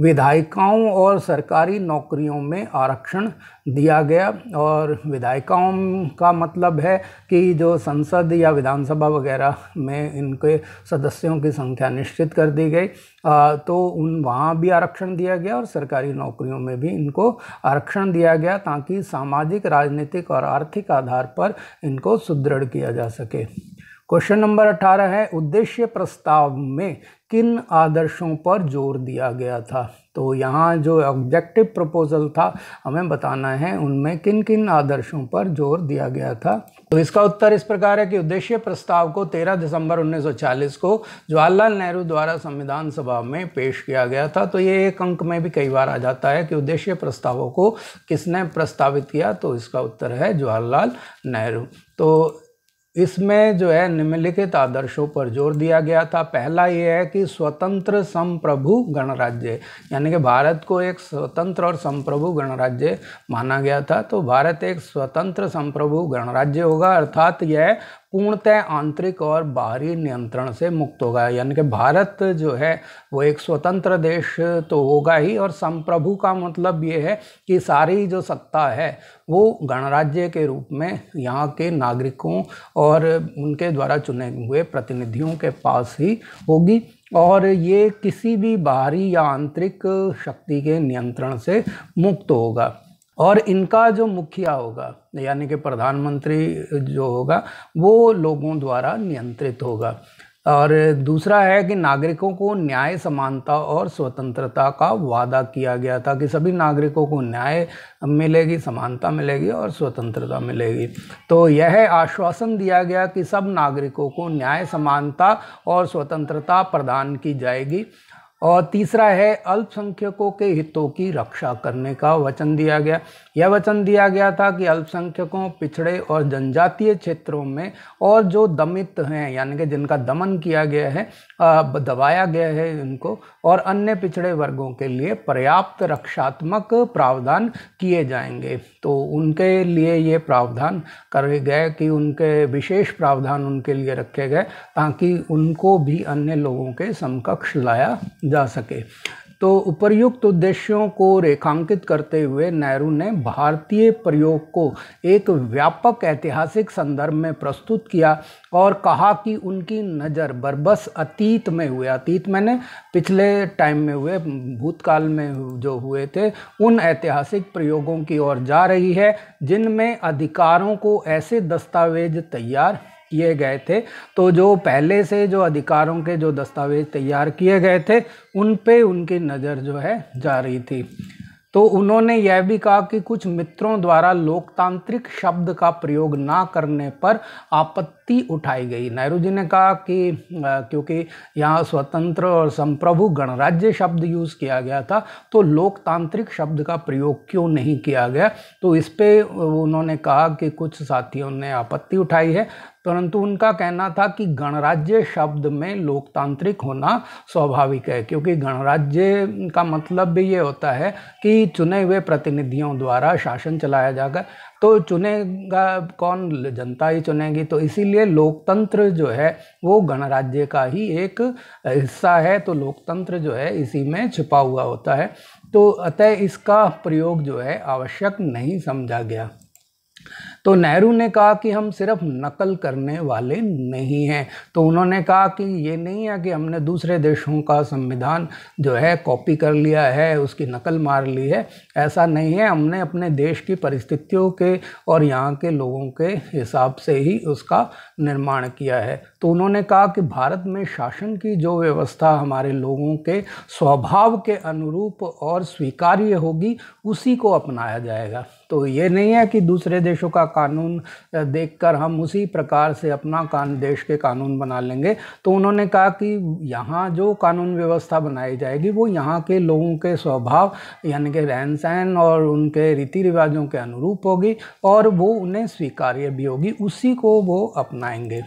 विधायिकाओं और सरकारी नौकरियों में आरक्षण दिया गया और विधायिकाओं का मतलब है कि जो संसद या विधानसभा वगैरह में इनके सदस्यों की संख्या निश्चित कर दी गई तो उन वहाँ भी आरक्षण दिया गया और सरकारी नौकरियों में भी इनको आरक्षण दिया गया ताकि सामाजिक राजनीतिक और आर्थिक आधार पर इनको सुदृढ़ किया जा सके क्वेश्चन नंबर अठारह है उद्देश्य प्रस्ताव में किन आदर्शों पर जोर दिया गया था तो यहाँ जो ऑब्जेक्टिव प्रपोजल था हमें बताना है उनमें किन किन आदर्शों पर जोर दिया गया था तो इसका उत्तर इस प्रकार है कि उद्देश्य प्रस्ताव को 13 दिसंबर 1940 को जवाहरलाल नेहरू द्वारा संविधान सभा में पेश किया गया था तो ये एक अंक में भी कई बार आ जाता है कि उद्देश्य प्रस्तावों को किसने प्रस्तावित किया तो इसका उत्तर है जवाहरलाल नेहरू तो इसमें जो है निम्नलिखित आदर्शों पर जोर दिया गया था पहला ये है कि स्वतंत्र संप्रभु गणराज्य यानी कि भारत को एक स्वतंत्र और संप्रभु गणराज्य माना गया था तो भारत एक स्वतंत्र संप्रभु गणराज्य होगा अर्थात यह पूर्णतः आंतरिक और बाहरी नियंत्रण से मुक्त होगा यानी कि भारत जो है वो एक स्वतंत्र देश तो होगा ही और संप्रभु का मतलब ये है कि सारी जो सत्ता है वो गणराज्य के रूप में यहाँ के नागरिकों और उनके द्वारा चुने हुए प्रतिनिधियों के पास ही होगी और ये किसी भी बाहरी या आंतरिक शक्ति के नियंत्रण से मुक्त होगा और इनका जो मुखिया होगा यानी कि प्रधानमंत्री जो होगा वो लोगों द्वारा नियंत्रित होगा और दूसरा है कि नागरिकों को न्याय समानता और स्वतंत्रता का वादा किया गया था कि सभी नागरिकों को न्याय मिलेगी समानता मिलेगी और स्वतंत्रता मिलेगी तो यह आश्वासन दिया गया कि सब नागरिकों को न्याय समानता और स्वतंत्रता प्रदान की जाएगी और तीसरा है अल्पसंख्यकों के हितों की रक्षा करने का वचन दिया गया यह वचन दिया गया था कि अल्पसंख्यकों पिछड़े और जनजातीय क्षेत्रों में और जो दमित हैं यानी कि जिनका दमन किया गया है दबाया गया है उनको और अन्य पिछड़े वर्गों के लिए पर्याप्त रक्षात्मक प्रावधान किए जाएंगे तो उनके लिए ये प्रावधान करे गए कि उनके विशेष प्रावधान उनके लिए रखे गए ताकि उनको भी अन्य लोगों के समकक्ष लाया जा सके तो उपर्युक्त उद्देश्यों को रेखांकित करते हुए नेहरू ने भारतीय प्रयोग को एक व्यापक ऐतिहासिक संदर्भ में प्रस्तुत किया और कहा कि उनकी नज़र बरबस अतीत में हुए अतीत मैंने पिछले टाइम में हुए भूतकाल में जो हुए थे उन ऐतिहासिक प्रयोगों की ओर जा रही है जिनमें अधिकारों को ऐसे दस्तावेज तैयार किए गए थे तो जो पहले से जो अधिकारों के जो दस्तावेज तैयार किए गए थे उन पे उनकी नज़र जो है जा रही थी तो उन्होंने यह भी कहा कि कुछ मित्रों द्वारा लोकतांत्रिक शब्द का प्रयोग ना करने पर आपत्ति आपत्ति उठाई गई नेहरू जी ने कहा कि क्योंकि यहाँ स्वतंत्र और संप्रभु गणराज्य शब्द यूज़ किया गया था तो लोकतांत्रिक शब्द का प्रयोग क्यों नहीं किया गया तो इस पर उन्होंने कहा कि कुछ साथियों ने आपत्ति उठाई है परंतु उनका कहना था कि गणराज्य शब्द में लोकतांत्रिक होना स्वाभाविक है क्योंकि गणराज्य का मतलब भी ये होता है कि चुने हुए प्रतिनिधियों द्वारा शासन चलाया जाकर तो चुनेगा कौन जनता ही चुनेगी तो इसीलिए लोकतंत्र जो है वो गणराज्य का ही एक हिस्सा है तो लोकतंत्र जो है इसी में छिपा हुआ होता है तो अतः इसका प्रयोग जो है आवश्यक नहीं समझा गया तो नेहरू ने कहा कि हम सिर्फ नकल करने वाले नहीं हैं तो उन्होंने कहा कि ये नहीं है कि हमने दूसरे देशों का संविधान जो है कॉपी कर लिया है उसकी नकल मार ली है ऐसा नहीं है हमने अपने देश की परिस्थितियों के और यहाँ के लोगों के हिसाब से ही उसका निर्माण किया है तो उन्होंने कहा कि भारत में शासन की जो व्यवस्था हमारे लोगों के स्वभाव के अनुरूप और स्वीकार्य होगी उसी को अपनाया जाएगा तो ये नहीं है कि दूसरे देशों का कानून देखकर हम उसी प्रकार से अपना कान देश के कानून बना लेंगे तो उन्होंने कहा कि यहाँ जो कानून व्यवस्था बनाई जाएगी वो यहाँ के लोगों के स्वभाव यानी कि रहन सहन और उनके रीति रिवाजों के अनुरूप होगी और वो उन्हें स्वीकार्य भी होगी उसी को वो अपनाएंगे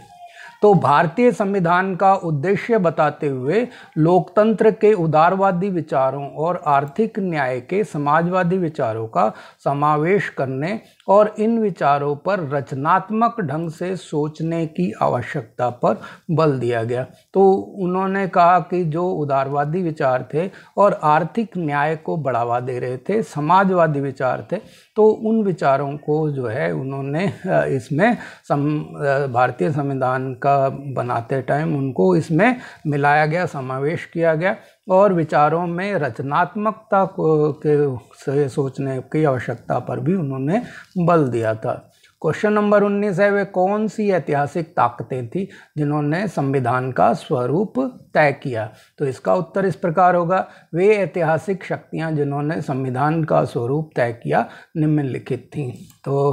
तो भारतीय संविधान का उद्देश्य बताते हुए लोकतंत्र के उदारवादी विचारों और आर्थिक न्याय के समाजवादी विचारों का समावेश करने और इन विचारों पर रचनात्मक ढंग से सोचने की आवश्यकता पर बल दिया गया तो उन्होंने कहा कि जो उदारवादी विचार थे और आर्थिक न्याय को बढ़ावा दे रहे थे समाजवादी विचार थे तो उन विचारों को जो है उन्होंने इसमें सम भारतीय संविधान का बनाते टाइम उनको इसमें मिलाया गया समावेश किया गया और विचारों में रचनात्मकता को के से सोचने की आवश्यकता पर भी उन्होंने बल दिया था क्वेश्चन नंबर उन्नीस है वे कौन सी ऐतिहासिक ताकतें थीं जिन्होंने संविधान का स्वरूप तय किया तो इसका उत्तर इस प्रकार होगा वे ऐतिहासिक शक्तियां जिन्होंने संविधान का स्वरूप तय किया निम्नलिखित थीं तो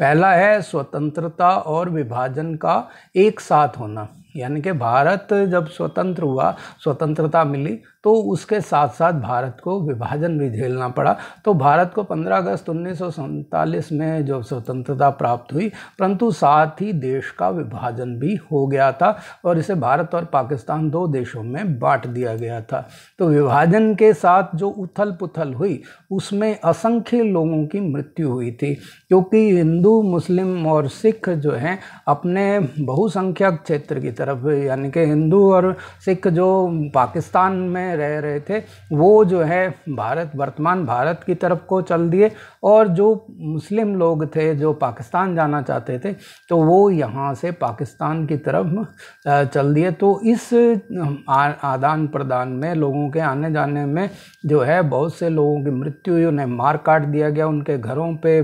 पहला है स्वतंत्रता और विभाजन का एक साथ होना यानी कि भारत जब स्वतंत्र हुआ स्वतंत्रता मिली तो उसके साथ साथ भारत को विभाजन भी झेलना पड़ा तो भारत को 15 अगस्त उन्नीस में जब स्वतंत्रता प्राप्त हुई परंतु साथ ही देश का विभाजन भी हो गया था और इसे भारत और पाकिस्तान दो देशों में बांट दिया गया था तो विभाजन के साथ जो उथल पुथल हुई उसमें असंख्य लोगों की मृत्यु हुई थी क्योंकि हिंदू मुस्लिम और सिख जो हैं अपने बहुसंख्यक क्षेत्र की तरफ यानी कि हिंदू और सिख जो पाकिस्तान में में रह रहे थे वो जो है भारत वर्तमान भारत की तरफ को चल दिए और जो मुस्लिम लोग थे जो पाकिस्तान जाना चाहते थे तो वो यहाँ से पाकिस्तान की तरफ चल दिए तो इस आदान प्रदान में लोगों के आने जाने में जो है बहुत से लोगों की मृत्यु हुई उन्हें मार काट दिया गया उनके घरों पे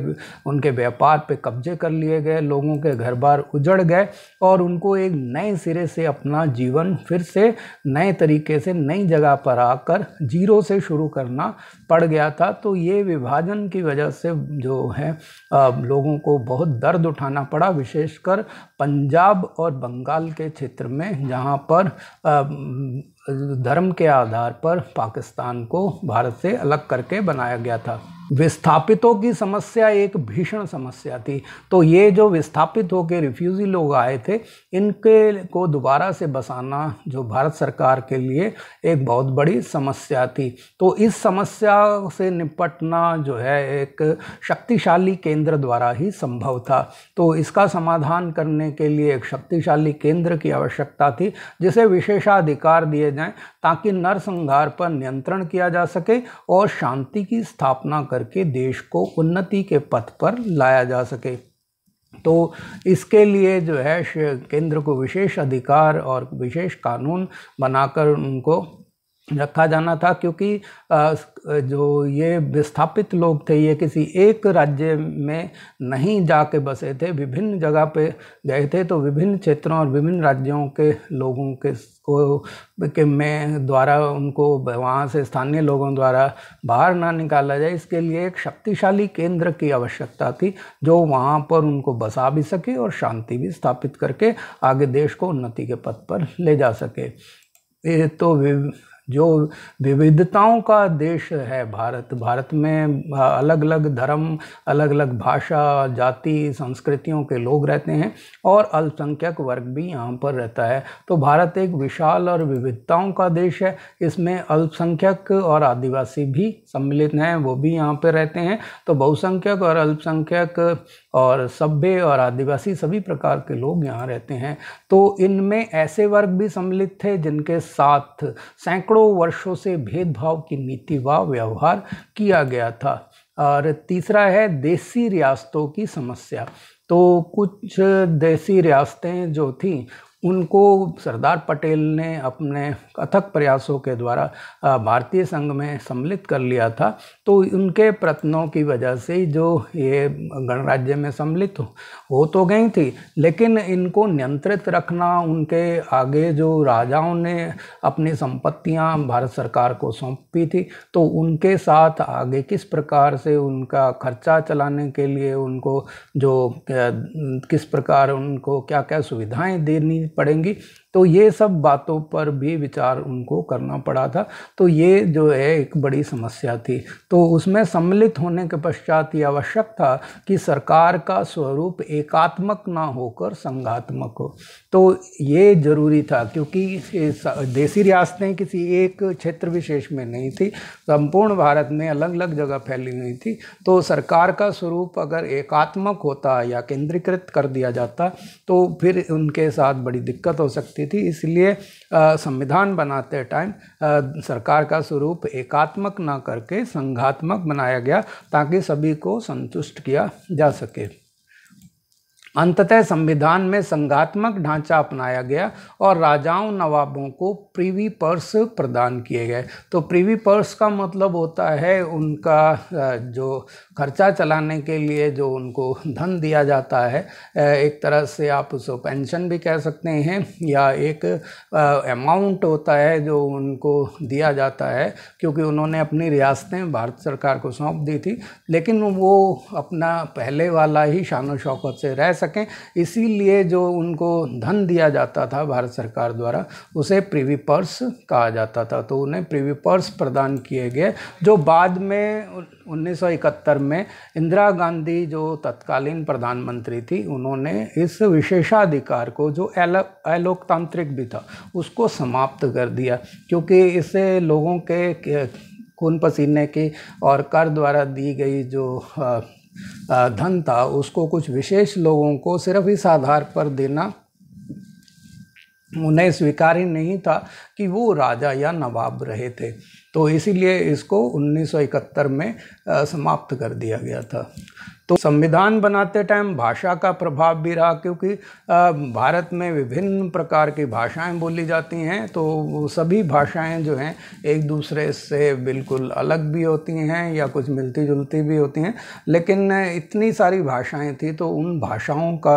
उनके व्यापार पे कब्जे कर लिए गए लोगों के घर बार उजड़ गए और उनको एक नए सिरे से अपना जीवन फिर से नए तरीके से नई जगह पर आकर जीरो से शुरू करना पड़ गया था तो ये विभाजन की वजह से जो है लोगों को बहुत दर्द उठाना पड़ा विशेषकर पंजाब और बंगाल के क्षेत्र में जहाँ पर धर्म के आधार पर पाकिस्तान को भारत से अलग करके बनाया गया था विस्थापितों की समस्या एक भीषण समस्या थी तो ये जो विस्थापित होकर रिफ्यूज़ी लोग आए थे इनके को दोबारा से बसाना जो भारत सरकार के लिए एक बहुत बड़ी समस्या थी तो इस समस्या से निपटना जो है एक शक्तिशाली केंद्र द्वारा ही संभव था तो इसका समाधान करने के लिए एक शक्तिशाली केंद्र की आवश्यकता थी जिसे विशेषाधिकार दिए जाएँ ताकि नरसंहार पर नियंत्रण किया जा सके और शांति की स्थापना कर करके देश को उन्नति के पथ पर लाया जा सके तो इसके लिए जो है केंद्र को विशेष अधिकार और विशेष कानून बनाकर उनको रखा जाना था क्योंकि जो ये विस्थापित लोग थे ये किसी एक राज्य में नहीं जाके बसे थे विभिन्न जगह पे गए थे तो विभिन्न क्षेत्रों और विभिन्न राज्यों के लोगों के को के में द्वारा उनको वहाँ से स्थानीय लोगों द्वारा बाहर ना निकाला जाए इसके लिए एक शक्तिशाली केंद्र की आवश्यकता थी जो वहाँ पर उनको बसा भी सके और शांति भी स्थापित करके आगे देश को उन्नति के पथ पर ले जा सके तो जो विविधताओं का देश है भारत भारत में अलग अलग धर्म अलग अलग भाषा जाति संस्कृतियों के लोग रहते हैं और अल्पसंख्यक वर्ग भी यहाँ पर रहता है तो भारत एक विशाल और विविधताओं का देश है इसमें अल्पसंख्यक और आदिवासी भी सम्मिलित हैं वो भी यहाँ पर रहते हैं तो बहुसंख्यक और अल्पसंख्यक और सभ्य और आदिवासी सभी प्रकार के लोग यहाँ रहते हैं तो इनमें ऐसे वर्ग भी सम्मिलित थे जिनके साथ सैकड़ों वर्षों से भेदभाव की नीति व व्यवहार किया गया था और तीसरा है देसी रियासतों की समस्या तो कुछ देसी रियासतें जो थीं उनको सरदार पटेल ने अपने कथक प्रयासों के द्वारा भारतीय संघ में सम्मिलित कर लिया था तो उनके प्रयत्नों की वजह से जो ये गणराज्य में सम्मिलित हो तो गई थी लेकिन इनको नियंत्रित रखना उनके आगे जो राजाओं ने अपनी संपत्तियां भारत सरकार को सौंपी थी तो उनके साथ आगे किस प्रकार से उनका खर्चा चलाने के लिए उनको जो किस प्रकार उनको क्या क्या सुविधाएँ देनी पड़ेंगी तो ये सब बातों पर भी विचार उनको करना पड़ा था तो ये जो है एक बड़ी समस्या थी तो उसमें सम्मिलित होने के पश्चात ये आवश्यक था कि सरकार का स्वरूप एकात्मक ना होकर संघात्मक हो तो ये ज़रूरी था क्योंकि देसी रियासतें किसी एक क्षेत्र विशेष में नहीं थी संपूर्ण भारत में अलग अलग जगह फैली हुई थी तो सरकार का स्वरूप अगर एकात्मक होता या केंद्रीकृत कर दिया जाता तो फिर उनके साथ बड़ी दिक्कत हो सकती स्थिति थी इसलिए संविधान बनाते टाइम सरकार का स्वरूप एकात्मक ना करके संघात्मक बनाया गया ताकि सभी को संतुष्ट किया जा सके अंततः संविधान में संगात्मक ढांचा अपनाया गया और राजाओं नवाबों को प्रीवी पर्स प्रदान किए गए तो प्रीवी पर्स का मतलब होता है उनका जो खर्चा चलाने के लिए जो उनको धन दिया जाता है एक तरह से आप उसको पेंशन भी कह सकते हैं या एक अमाउंट होता है जो उनको दिया जाता है क्योंकि उन्होंने अपनी रियासतें भारत सरकार को सौंप दी थी लेकिन वो अपना पहले वाला ही शान शौकत से रह सकते सकें इसीलिए जो उनको धन दिया जाता था भारत सरकार द्वारा उसे प्रीवी पर्स कहा जाता था तो उन्हें प्रीवी पर्स प्रदान किए गए जो बाद में 1971 में इंदिरा गांधी जो तत्कालीन प्रधानमंत्री थी उन्होंने इस विशेषाधिकार को जो अलोकतांत्रिक भी था उसको समाप्त कर दिया क्योंकि इससे लोगों के खून पसीने की और कर द्वारा दी गई जो धन था उसको कुछ विशेष लोगों को सिर्फ इस आधार पर देना उन्हें स्वीकार ही नहीं था कि वो राजा या नवाब रहे थे तो इसीलिए इसको 1971 में समाप्त कर दिया गया था तो संविधान बनाते टाइम भाषा का प्रभाव भी रहा क्योंकि भारत में विभिन्न प्रकार की भाषाएं बोली जाती हैं तो सभी भाषाएं जो हैं एक दूसरे से बिल्कुल अलग भी होती हैं या कुछ मिलती जुलती भी होती हैं लेकिन इतनी सारी भाषाएं थी तो उन भाषाओं का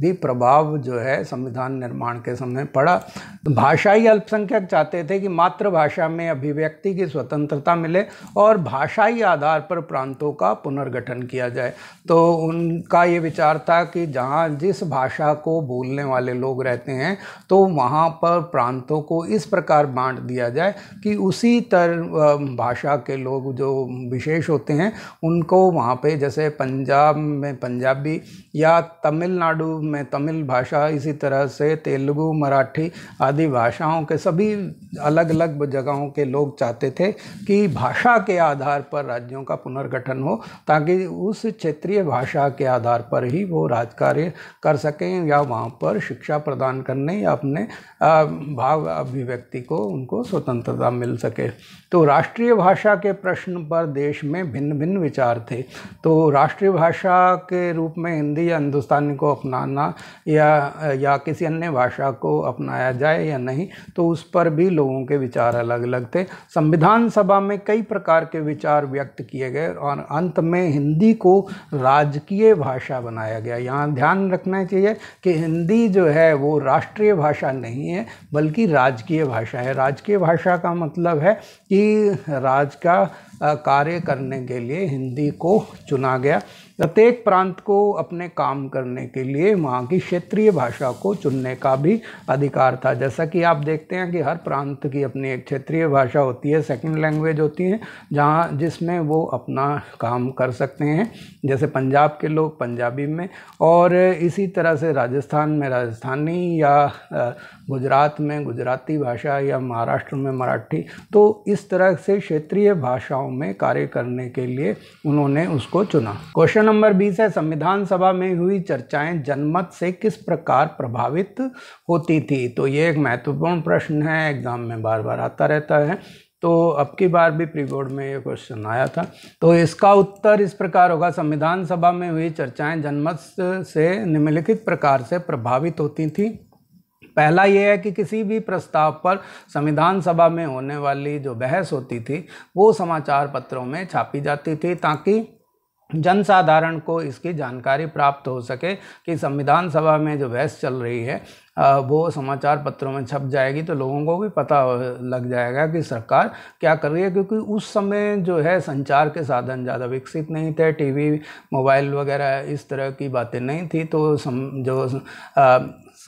भी प्रभाव जो है संविधान निर्माण के समय पड़ा तो भाषाई अल्पसंख्यक चाहते थे कि मातृभाषा में अभिव्यक्ति की स्वतंत्रता मिले और भाषाई आधार पर प्रांतों का पुनर्गठन किया जाए तो उनका ये विचार था कि जहाँ जिस भाषा को बोलने वाले लोग रहते हैं तो वहाँ पर प्रांतों को इस प्रकार बांट दिया जाए कि उसी तरह भाषा के लोग जो विशेष होते हैं उनको वहाँ पे जैसे पंजाब में पंजाबी या तमिलनाडु में तमिल भाषा इसी तरह से तेलुगु मराठी आदि भाषाओं के सभी अलग अलग जगहों के लोग चाहते थे कि भाषा के आधार पर राज्यों का पुनर्गठन हो ताकि उस क्षेत्र क्षेत्रीय भाषा के आधार पर ही वो राजकार्य कर सकें या वहाँ पर शिक्षा प्रदान करने या अपने भाव अभिव्यक्ति को उनको स्वतंत्रता मिल सके तो राष्ट्रीय भाषा के प्रश्न पर देश में भिन्न भिन्न विचार थे तो राष्ट्रीय भाषा के रूप में हिंदी या हिंदुस्तानी को अपनाना या या किसी अन्य भाषा को अपनाया जाए या नहीं तो उस पर भी लोगों के विचार अलग अलग थे संविधान सभा में कई प्रकार के विचार व्यक्त किए गए और अंत में हिंदी को राजकीय भाषा बनाया गया यहाँ ध्यान रखना चाहिए कि हिंदी जो है वो राष्ट्रीय भाषा नहीं है बल्कि राजकीय भाषा है राजकीय भाषा का मतलब है कि राज का कार्य करने के लिए हिंदी को चुना गया प्रत्येक प्रांत को अपने काम करने के लिए वहाँ की क्षेत्रीय भाषा को चुनने का भी अधिकार था जैसा कि आप देखते हैं कि हर प्रांत की अपनी एक क्षेत्रीय भाषा होती है सेकंड लैंग्वेज होती है जहाँ जिसमें वो अपना काम कर सकते हैं जैसे पंजाब के लोग पंजाबी में और इसी तरह से राजस्थान में राजस्थानी या गुजरात में गुजराती भाषा या महाराष्ट्र में मराठी तो इस तरह से क्षेत्रीय भाषाओं में कार्य करने के लिए उन्होंने उसको चुना क्वेश्चन क्वेश्चन नंबर बीस है संविधान सभा में हुई चर्चाएं जनमत से किस प्रकार प्रभावित होती थी तो ये एक महत्वपूर्ण प्रश्न है एग्जाम में बार बार आता रहता है तो अब की बार भी प्री बोर्ड में ये क्वेश्चन आया था तो इसका उत्तर इस प्रकार होगा संविधान सभा में हुई चर्चाएं जनमत से निम्नलिखित प्रकार से प्रभावित होती थी पहला ये है कि किसी भी प्रस्ताव पर संविधान सभा में होने वाली जो बहस होती थी वो समाचार पत्रों में छापी जाती थी ताकि जनसाधारण को इसकी जानकारी प्राप्त हो सके कि संविधान सभा में जो बहस चल रही है वो समाचार पत्रों में छप जाएगी तो लोगों को भी पता लग जाएगा कि सरकार क्या कर रही है क्योंकि उस समय जो है संचार के साधन ज़्यादा विकसित नहीं थे टीवी मोबाइल वगैरह इस तरह की बातें नहीं थी तो सम, जो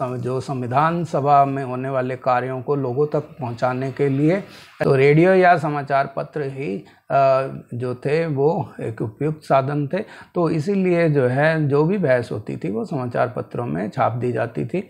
जो संविधान सभा में होने वाले कार्यों को लोगों तक पहुंचाने के लिए तो रेडियो या समाचार पत्र ही जो थे वो एक उपयुक्त साधन थे तो इसीलिए जो है जो भी बहस होती थी वो समाचार पत्रों में छाप दी जाती थी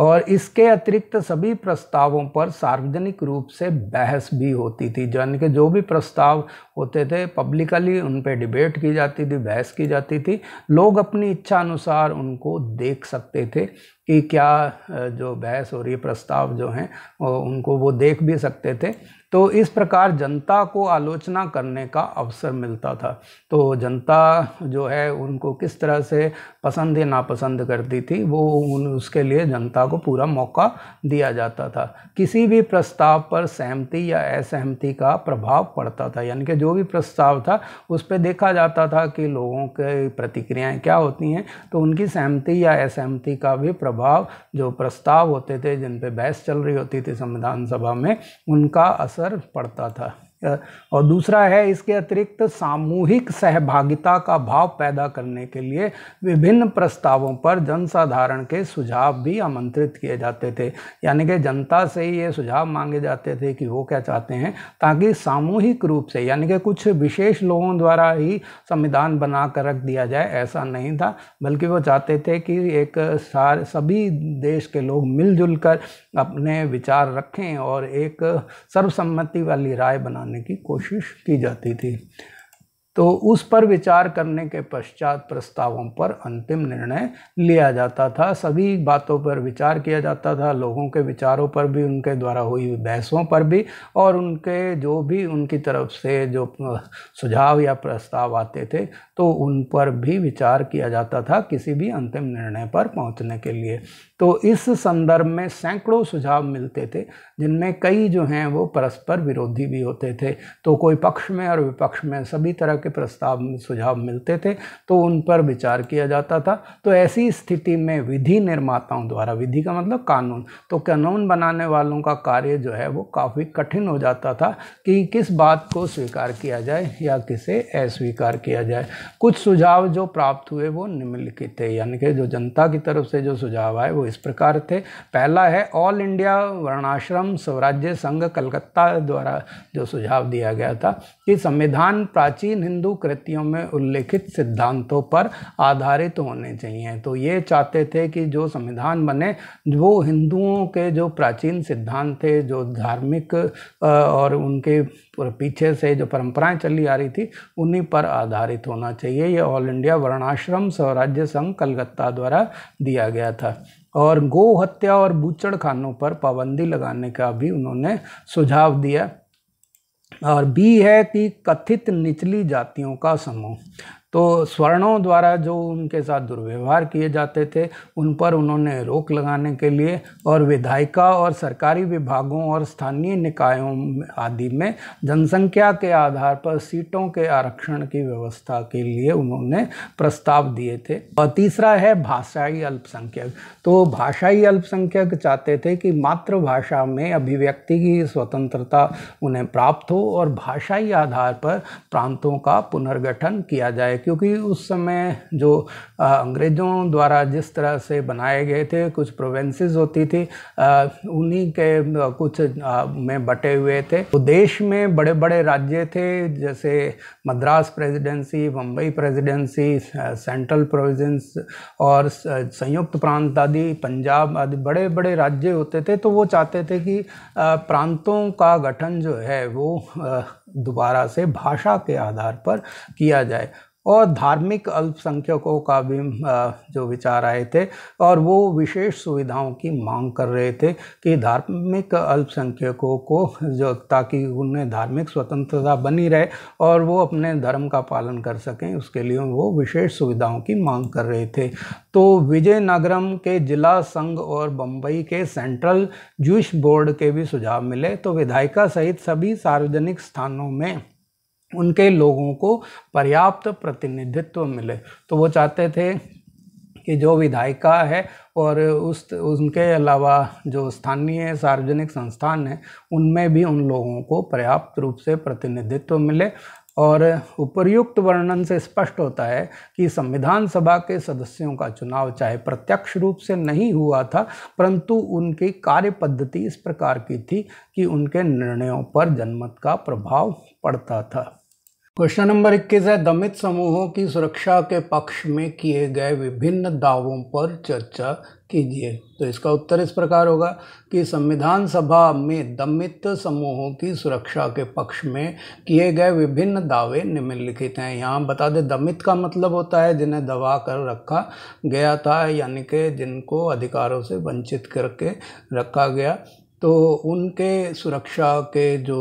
और इसके अतिरिक्त सभी प्रस्तावों पर सार्वजनिक रूप से बहस भी होती थी यानी कि जो भी प्रस्ताव होते थे पब्लिकली उन पर डिबेट की जाती थी बहस की जाती थी लोग अपनी इच्छा अनुसार उनको देख सकते थे कि क्या जो बहस हो रही है प्रस्ताव जो हैं उनको वो देख भी सकते थे तो इस प्रकार जनता को आलोचना करने का अवसर मिलता था तो जनता जो है उनको किस तरह से पसंद या नापसंद करती थी वो उन उसके लिए जनता को पूरा मौका दिया जाता था किसी भी प्रस्ताव पर सहमति या असहमति का प्रभाव पड़ता था यानी कि जो भी प्रस्ताव था उस पर देखा जाता था कि लोगों के प्रतिक्रियाएँ क्या होती हैं तो उनकी सहमति या असहमति का भी प्रभाव जो प्रस्ताव होते थे जिन पर बहस चल रही होती थी संविधान सभा में उनका असर असर पड़ता था और दूसरा है इसके अतिरिक्त सामूहिक सहभागिता का भाव पैदा करने के लिए विभिन्न प्रस्तावों पर जनसाधारण के सुझाव भी आमंत्रित किए जाते थे यानी कि जनता से ही ये सुझाव मांगे जाते थे कि वो क्या चाहते हैं ताकि सामूहिक रूप से यानी कि कुछ विशेष लोगों द्वारा ही संविधान बना कर रख दिया जाए ऐसा नहीं था बल्कि वो चाहते थे कि एक सार सभी देश के लोग मिलजुल कर अपने विचार रखें और एक सर्वसम्मति वाली राय बनाने करने की कोशिश की जाती थी तो उस पर विचार करने के पश्चात प्रस्तावों पर अंतिम निर्णय लिया जाता था सभी बातों पर विचार किया जाता था लोगों के विचारों पर भी उनके द्वारा हुई बहसों पर भी और उनके जो भी उनकी तरफ से जो सुझाव या प्रस्ताव आते थे तो उन पर भी विचार किया जाता था किसी भी अंतिम निर्णय पर पहुंचने के लिए तो इस संदर्भ में सैकड़ों सुझाव मिलते थे जिनमें कई जो हैं वो परस्पर विरोधी भी होते थे तो कोई पक्ष में और विपक्ष में सभी तरह के प्रस्ताव सुझाव मिलते थे तो उन पर विचार किया जाता था तो ऐसी स्थिति में विधि निर्माताओं द्वारा विधि का मतलब कानून तो कानून बनाने वालों का कार्य जो है वो काफ़ी कठिन हो जाता था कि किस बात को स्वीकार किया जाए या किसे अस्वीकार किया जाए कुछ सुझाव जो प्राप्त हुए वो निम्नलिखित थे यानी कि जो जनता की तरफ से जो सुझाव आए वो इस प्रकार थे पहला है ऑल इंडिया वर्णाश्रम स्वराज्य संघ कलकत्ता द्वारा जो सुझाव दिया गया था कि संविधान प्राचीन हिंदू कृतियों में उल्लेखित सिद्धांतों पर आधारित होने चाहिए तो ये चाहते थे कि जो संविधान बने वो हिंदुओं के जो प्राचीन सिद्धांत थे जो धार्मिक और उनके पीछे से जो परंपराएं चली आ रही थी उन्हीं पर आधारित होना चाहिए ये ऑल इंडिया वर्णाश्रम स्वराज्य संघ कलकत्ता द्वारा दिया गया था और गो हत्या और बूचड़ खानों पर पाबंदी लगाने का भी उन्होंने सुझाव दिया और बी है कि कथित निचली जातियों का समूह तो स्वर्णों द्वारा जो उनके साथ दुर्व्यवहार किए जाते थे उन पर उन्होंने रोक लगाने के लिए और विधायिका और सरकारी विभागों और स्थानीय निकायों आदि में जनसंख्या के आधार पर सीटों के आरक्षण की व्यवस्था के लिए उन्होंने प्रस्ताव दिए थे और तीसरा है भाषाई अल्पसंख्यक तो भाषाई अल्पसंख्यक चाहते थे कि मातृभाषा में अभिव्यक्ति की स्वतंत्रता उन्हें प्राप्त हो और भाषाई आधार पर प्रांतों का पुनर्गठन किया जाए क्योंकि उस समय जो अंग्रेज़ों द्वारा जिस तरह से बनाए गए थे कुछ प्रोवेंसेस होती थी उन्हीं के कुछ में बटे हुए थे तो देश में बड़े बड़े राज्य थे जैसे Madras presidency Bombay presidency central provinces और संयुक्त प्रांत आदि पंजाब आदि बड़े बड़े राज्य होते थे तो वो चाहते थे कि प्रांतों का गठन जो है वो दोबारा से भाषा के आधार पर किया जाए और धार्मिक अल्पसंख्यकों का भी जो विचार आए थे और वो विशेष सुविधाओं की मांग कर रहे थे कि धार्मिक अल्पसंख्यकों को जो ताकि उन्हें धार्मिक स्वतंत्रता बनी रहे और वो अपने धर्म का पालन कर सकें उसके लिए वो विशेष सुविधाओं की मांग कर रहे थे तो विजयनगरम के जिला संघ और बम्बई के सेंट्रल जूश बोर्ड के भी सुझाव मिले तो विधायिका सहित सभी सार्वजनिक स्थानों में उनके लोगों को पर्याप्त प्रतिनिधित्व मिले तो वो चाहते थे कि जो विधायिका है और उस उनके अलावा जो स्थानीय सार्वजनिक संस्थान हैं उनमें भी उन लोगों को पर्याप्त रूप से प्रतिनिधित्व मिले और उपर्युक्त वर्णन से स्पष्ट होता है कि संविधान सभा के सदस्यों का चुनाव चाहे प्रत्यक्ष रूप से नहीं हुआ था परंतु उनकी कार्य पद्धति इस प्रकार की थी कि उनके निर्णयों पर जनमत का प्रभाव पड़ता था क्वेश्चन नंबर इक्कीस है दमित समूहों की सुरक्षा के पक्ष में किए गए विभिन्न दावों पर चर्चा कीजिए तो इसका उत्तर इस प्रकार होगा कि संविधान सभा में दमित समूहों की सुरक्षा के पक्ष में किए गए विभिन्न दावे निम्नलिखित हैं यहाँ बता दें दमित का मतलब होता है जिन्हें दबा कर रखा गया था यानी कि जिनको अधिकारों से वंचित करके रखा गया तो उनके सुरक्षा के जो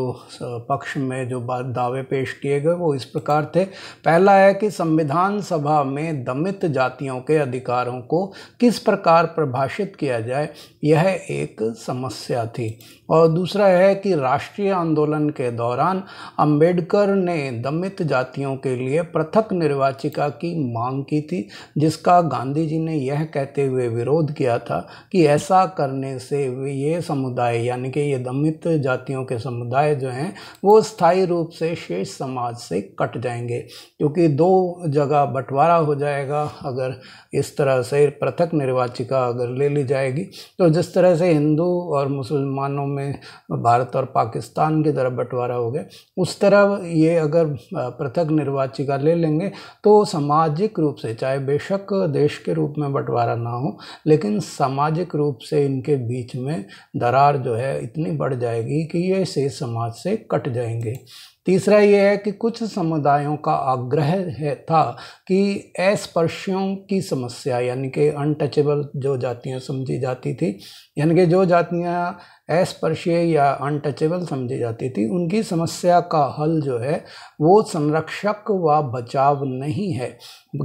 पक्ष में जो दावे पेश किए गए वो इस प्रकार थे पहला है कि संविधान सभा में दमित जातियों के अधिकारों को किस प्रकार परिभाषित किया जाए यह एक समस्या थी और दूसरा है कि राष्ट्रीय आंदोलन के दौरान अंबेडकर ने दमित जातियों के लिए पृथक निर्वाचिका की मांग की थी जिसका गांधी जी ने यह कहते हुए विरोध किया था कि ऐसा करने से ये समुदाय यानी कि ये दमित जातियों के समुदाय जो हैं वो स्थायी रूप से शेष समाज से कट जाएंगे क्योंकि दो जगह बंटवारा हो जाएगा अगर इस तरह से पृथक निर्वाचिका अगर ले ली जाएगी तो जिस तरह से हिंदू और मुसलमानों में भारत और पाकिस्तान की तरफ बंटवारा हो गया उस तरह ये अगर पृथक निर्वाचिका ले लेंगे तो सामाजिक रूप से चाहे बेशक देश के रूप में बंटवारा ना हो लेकिन सामाजिक रूप से इनके बीच में दरार जो है इतनी बढ़ जाएगी कि ये से समाज से कट जाएंगे तीसरा ये है कि कुछ समुदायों का आग्रह है था कि अस्पर्शियों की समस्या यानी कि अनटचेबल जो जातियाँ समझी जाती थी यानी कि जो जातियाँ अस्पर्शीय या अनटचेबल समझी जाती थी उनकी समस्या का हल जो है वो संरक्षक व बचाव नहीं है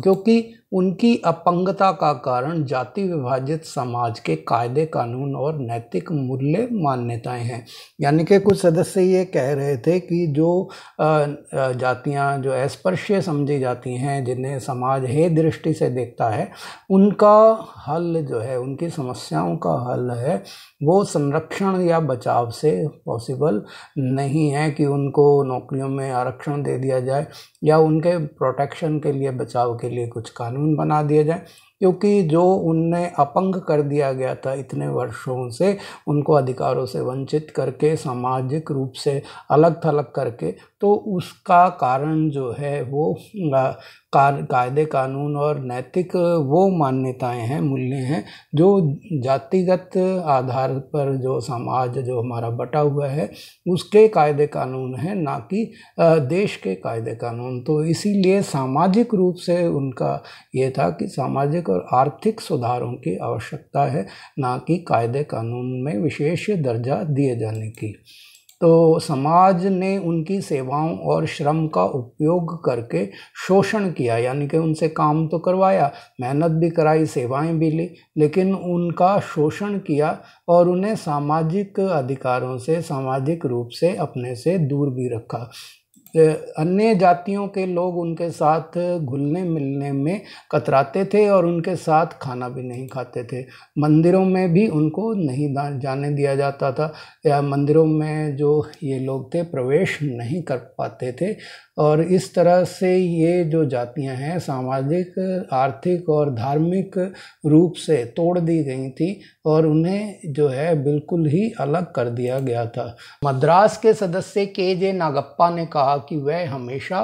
क्योंकि उनकी अपंगता का कारण जाति विभाजित समाज के कायदे कानून और नैतिक मूल्य मान्यताएं हैं यानी कि कुछ सदस्य ये कह रहे थे कि जो जातियां जो अस्पर्श्य समझी जाती हैं जिन्हें समाज हे दृष्टि से देखता है उनका हल जो है उनकी समस्याओं का हल है वो संरक्षण या बचाव से पॉसिबल नहीं है कि उनको नौकरियों में आरक्षण दे दिया जाए या उनके प्रोटेक्शन के लिए बचाव महिलाओं के लिए कुछ कानून बना दिए जाएं क्योंकि जो उनने अपंग कर दिया गया था इतने वर्षों से उनको अधिकारों से वंचित करके सामाजिक रूप से अलग थलग करके तो उसका कारण जो है वो कायदे कानून और नैतिक वो मान्यताएं हैं मूल्य हैं जो जातिगत आधार पर जो समाज जो हमारा बटा हुआ है उसके कायदे कानून हैं ना कि देश के कायदे कानून तो इसीलिए सामाजिक रूप से उनका ये था कि सामाजिक और आर्थिक सुधारों की आवश्यकता है ना कि कायदे कानून में विशेष दर्जा दिए जाने की तो समाज ने उनकी सेवाओं और श्रम का उपयोग करके शोषण किया यानी कि उनसे काम तो करवाया मेहनत भी कराई सेवाएं भी ली लेकिन उनका शोषण किया और उन्हें सामाजिक अधिकारों से सामाजिक रूप से अपने से दूर भी रखा अन्य जातियों के लोग उनके साथ घुलने मिलने में कतराते थे और उनके साथ खाना भी नहीं खाते थे मंदिरों में भी उनको नहीं जाने दिया जाता था या मंदिरों में जो ये लोग थे प्रवेश नहीं कर पाते थे और इस तरह से ये जो जातियां हैं सामाजिक आर्थिक और धार्मिक रूप से तोड़ दी गई थी और उन्हें जो है बिल्कुल ही अलग कर दिया गया था मद्रास के सदस्य के जे नागप्पा ने कहा कि वह हमेशा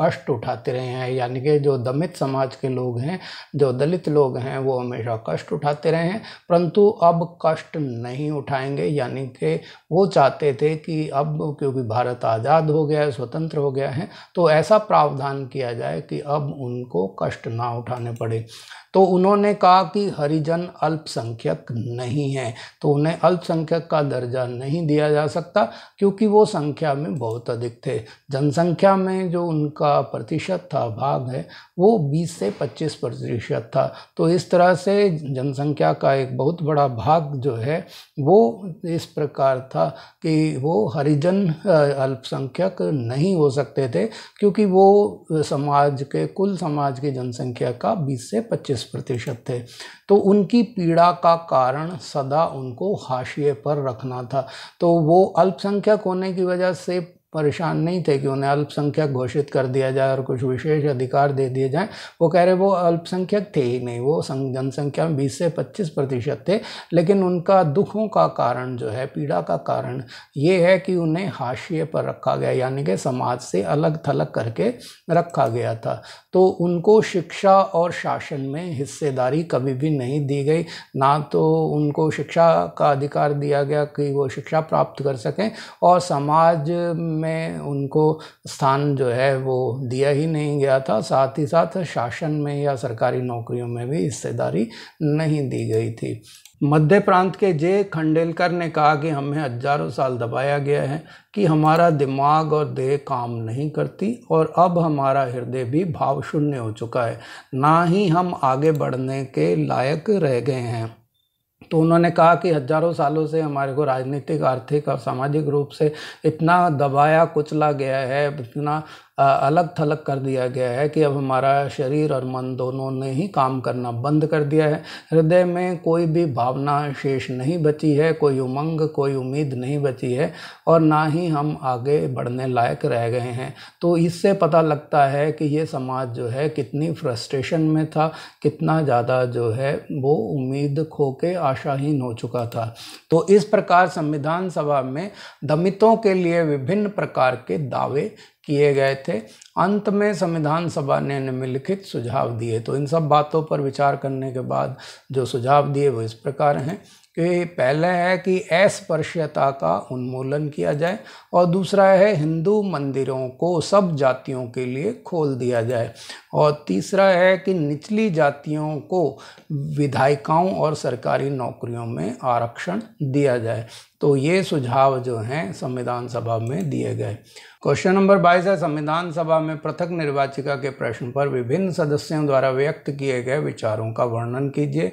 कष्ट उठाते रहे हैं यानी कि जो दमित समाज के लोग हैं जो दलित लोग हैं वो हमेशा कष्ट उठाते रहे हैं परंतु अब कष्ट नहीं उठाएंगे यानी कि वो चाहते थे कि अब क्योंकि भारत आज़ाद हो गया है स्वतंत्र हो गया है तो ऐसा प्रावधान किया जाए कि अब उनको कष्ट ना उठाने पड़े तो उन्होंने कहा कि हरिजन अल्पसंख्यक नहीं हैं तो उन्हें अल्पसंख्यक का दर्जा नहीं दिया जा सकता क्योंकि वो संख्या में बहुत अधिक थे जनसंख्या में जो उनका प्रतिशत था भाग है वो 20 से 25 प्रतिशत था तो इस तरह से जनसंख्या का एक बहुत बड़ा भाग जो है वो इस प्रकार था कि वो हरिजन अल्पसंख्यक नहीं हो सकते थे क्योंकि वो समाज के कुल समाज की जनसंख्या का 20 से 25 बाईस प्रतिशत थे तो उनकी पीड़ा का कारण सदा उनको हाशिए पर रखना था तो वो अल्पसंख्यक होने की वजह से परेशान नहीं थे कि उन्हें अल्पसंख्यक घोषित कर दिया जाए और कुछ विशेष अधिकार दे दिए जाएं वो कह रहे वो अल्पसंख्यक थे ही नहीं वो जनसंख्या में 20 से 25 प्रतिशत थे लेकिन उनका दुखों का कारण जो है पीड़ा का कारण ये है कि उन्हें हाशिए पर रखा गया यानी कि समाज से अलग थलग करके रखा गया था तो उनको शिक्षा और शासन में हिस्सेदारी कभी भी नहीं दी गई ना तो उनको शिक्षा का अधिकार दिया गया कि वो शिक्षा प्राप्त कर सकें और समाज में उनको स्थान जो है वो दिया ही नहीं गया था साथ ही साथ शासन में या सरकारी नौकरियों में भी हिस्सेदारी नहीं दी गई थी मध्य प्रांत के जे खंडेलकर ने कहा कि हमें हजारों साल दबाया गया है कि हमारा दिमाग और देह काम नहीं करती और अब हमारा हृदय भी भावशून्य हो चुका है ना ही हम आगे बढ़ने के लायक रह गए हैं तो उन्होंने कहा कि हजारों सालों से हमारे को राजनीतिक आर्थिक और सामाजिक रूप से इतना दबाया कुचला गया है इतना अलग थलग कर दिया गया है कि अब हमारा शरीर और मन दोनों ने ही काम करना बंद कर दिया है हृदय में कोई भी भावना शेष नहीं बची है कोई उमंग कोई उम्मीद नहीं बची है और ना ही हम आगे बढ़ने लायक रह गए हैं तो इससे पता लगता है कि ये समाज जो है कितनी फ्रस्ट्रेशन में था कितना ज़्यादा जो है वो उम्मीद खो के आशाहीन हो चुका था तो इस प्रकार संविधान सभा में दमितों के लिए विभिन्न प्रकार के दावे किए गए थे अंत में संविधान सभा ने निम्नलिखित सुझाव दिए तो इन सब बातों पर विचार करने के बाद जो सुझाव दिए वो इस प्रकार हैं कि पहले है कि अस्पृश्यता का उन्मूलन किया जाए और दूसरा है हिंदू मंदिरों को सब जातियों के लिए खोल दिया जाए और तीसरा है कि निचली जातियों को विधायिकाओं और सरकारी नौकरियों में आरक्षण दिया जाए तो ये सुझाव जो हैं संविधान सभा में दिए गए क्वेश्चन नंबर बाईस है संविधान सभा में पृथक निर्वाचिका के प्रश्न पर विभिन्न सदस्यों द्वारा व्यक्त किए गए विचारों का वर्णन कीजिए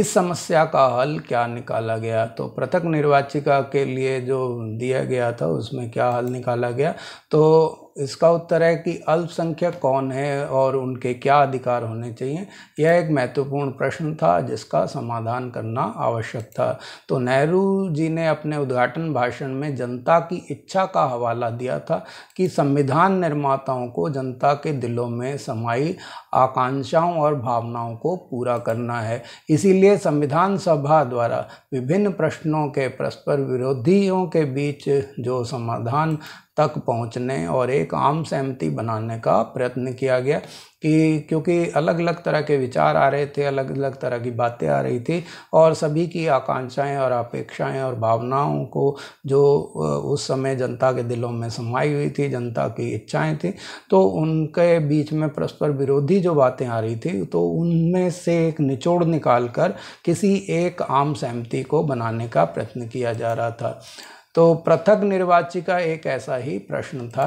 इस समस्या का हल क्या निकाला गया तो पृथक निर्वाचिका के लिए जो दिया गया था उसमें क्या हल निकाला गया तो इसका उत्तर है कि अल्पसंख्यक कौन है और उनके क्या अधिकार होने चाहिए यह एक महत्वपूर्ण प्रश्न था जिसका समाधान करना आवश्यक था तो नेहरू जी ने अपने उद्घाटन भाषण में जनता की इच्छा का हवाला दिया था कि संविधान निर्माताओं को जनता के दिलों में समाई आकांक्षाओं और भावनाओं को पूरा करना है इसीलिए संविधान सभा द्वारा विभिन्न प्रश्नों के परस्पर विरोधियों के बीच जो समाधान तक पहुंचने और एक आम सहमति बनाने का प्रयत्न किया गया कि क्योंकि अलग अलग तरह के विचार आ रहे थे अलग अलग तरह की बातें आ रही थी और सभी की आकांक्षाएं और अपेक्षाएं और भावनाओं को जो उस समय जनता के दिलों में समाई हुई थी जनता की इच्छाएं थी तो उनके बीच में परस्पर विरोधी जो बातें आ रही थी तो उनमें से एक निचोड़ निकाल कर किसी एक आम सहमति को बनाने का प्रयत्न किया जा रहा था तो पृथक निर्वाचिका एक ऐसा ही प्रश्न था